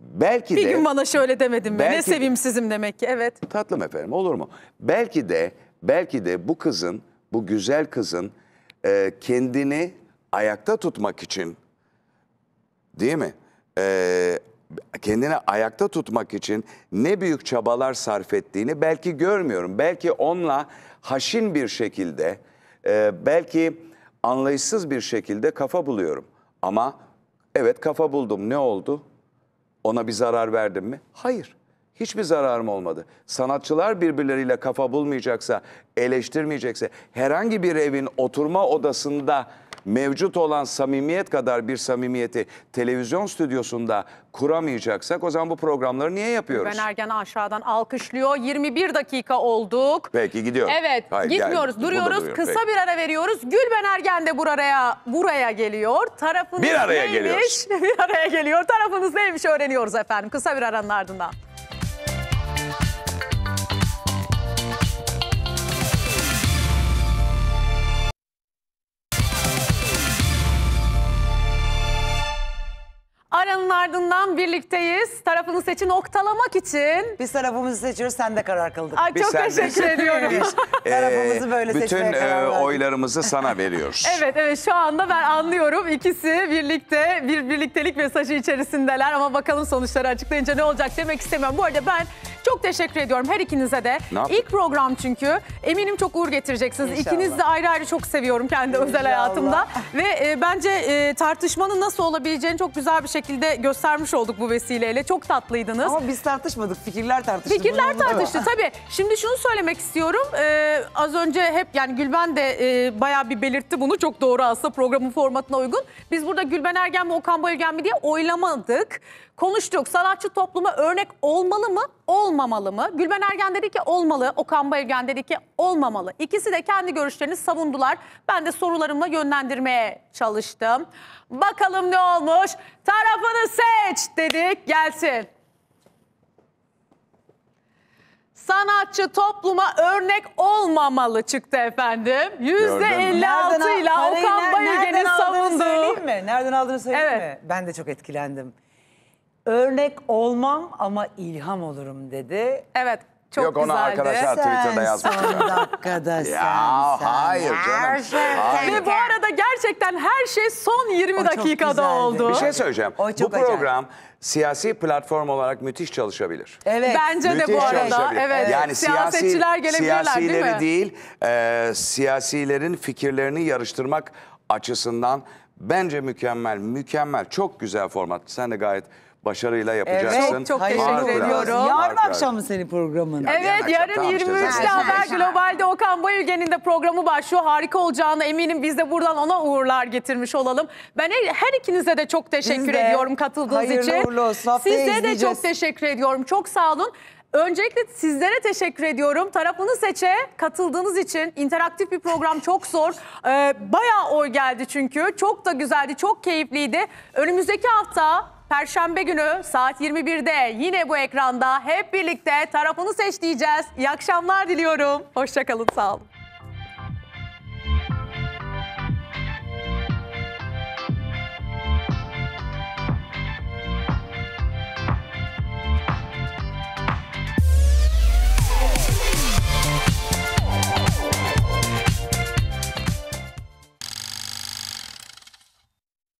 Belki bir de... Bir gün bana şöyle demedin mi? ne sevimsizim demek ki evet. Tatlım efendim olur mu? Belki de belki de bu kızın, bu güzel kızın e, kendini ayakta tutmak için değil mi? E, kendini ayakta tutmak için ne büyük çabalar sarf ettiğini belki görmüyorum. Belki onunla haşin bir şekilde, e, belki anlayışsız bir şekilde kafa buluyorum. Ama evet kafa buldum ne oldu? Ona bir zarar verdim mi? Hayır. Hiçbir zararım olmadı. Sanatçılar birbirleriyle kafa bulmayacaksa, eleştirmeyecekse, herhangi bir evin oturma odasında mevcut olan samimiyet kadar bir samimiyeti televizyon stüdyosunda kuramayacaksak o zaman bu programları niye yapıyoruz? Ben Ergen aşağıdan alkışlıyor. 21 dakika olduk. Peki gidiyorum. Evet Hayır, gitmiyoruz yani, duruyoruz. Kısa Peki. bir ara veriyoruz. Gülben Ergen de buraya, buraya geliyor. Tarafınız bir araya neymiş? Geliyoruz. bir araya geliyor. Tarafınız neymiş öğreniyoruz efendim. Kısa bir aranın ardından. ardından birlikteyiz. Tarafını seçin oktalamak için. Biz tarafımızı seçiyoruz, sen de karar kıldık. Ay çok sen- teşekkür ediyorum. Biz, e, Tarafımızı böyle seçmeye bütün e, oylarımızı sana veriyoruz. Evet evet şu anda ben anlıyorum ikisi birlikte bir birliktelik mesajı içerisindeler ama bakalım sonuçları açıklayınca ne olacak demek istemem. Bu arada ben çok teşekkür ediyorum her ikinize de. Ne İlk program çünkü. Eminim çok uğur getireceksiniz. İnşallah. İkinizi de ayrı ayrı çok seviyorum kendi İnşallah. özel hayatımda. Ve e, bence e, tartışmanın nasıl olabileceğini çok güzel bir şekilde göstermiş olduk bu vesileyle. Çok tatlıydınız. Ama biz tartışmadık. Fikirler tartıştı. Fikirler tartıştı tabii. Şimdi şunu söylemek istiyorum. E, az önce hep yani Gülben de e, bayağı bir belirtti bunu. Çok doğru aslında programın formatına uygun. Biz burada Gülben Ergen mi Okan Bayülgen mi diye oylamadık konuştuk. Sanatçı topluma örnek olmalı mı, olmamalı mı? Gülben Ergen dedi ki olmalı, Okan Bayülgen dedi ki olmamalı. İkisi de kendi görüşlerini savundular. Ben de sorularımla yönlendirmeye çalıştım. Bakalım ne olmuş? Tarafını seç dedik, gelsin. Sanatçı topluma örnek olmamalı çıktı efendim. 56 ile Okan Bayülgen'in savundu. Nereden aldığını söyleyeyim mi? Nereden aldığını söyleyeyim evet. mi? Ben de çok etkilendim. Örnek olmam ama ilham olurum dedi. Evet. Çok Yok ona güzeldi. arkadaşlar Twitter'da yazmış. son dakikada sen. Ya sen. hayır Her şey Hayır. Ve bu arada gerçekten her şey son 20 O çok dakikada oldu. Bir şey söyleyeceğim. O Bu çok acayip. program siyasi platform olarak müthiş çalışabilir. Evet. Bence de bu arada. Evet. Yani siyasetçiler gelebilirler değil mi? siyasileri değil, e, siyasilerin fikirlerini yarıştırmak açısından bence mükemmel, mükemmel, çok güzel format. Sen de gayet başarıyla yapacaksın. Evet, çok teşekkür ediyorum. Yarın Harika. akşam mı senin programın? Evet, yarın, 23'te Haber Global'de Okan Bayülgen'in de programı başlıyor. Harika olacağına eminim. Biz de buradan ona uğurlar getirmiş olalım. Ben her ikinize de çok teşekkür de. ediyorum katıldığınız Hayırlı için. Hayırlı uğurlu olsun. Size de çok teşekkür ediyorum. Çok sağ olun. Öncelikle sizlere teşekkür ediyorum. Tarafını seçe katıldığınız için interaktif bir program çok zor. Ee, bayağı oy geldi çünkü. Çok da güzeldi, çok keyifliydi. Önümüzdeki hafta Perşembe günü saat 21'de yine bu ekranda hep birlikte tarafını seç diyeceğiz. İyi akşamlar diliyorum. Hoşçakalın, sağ olun.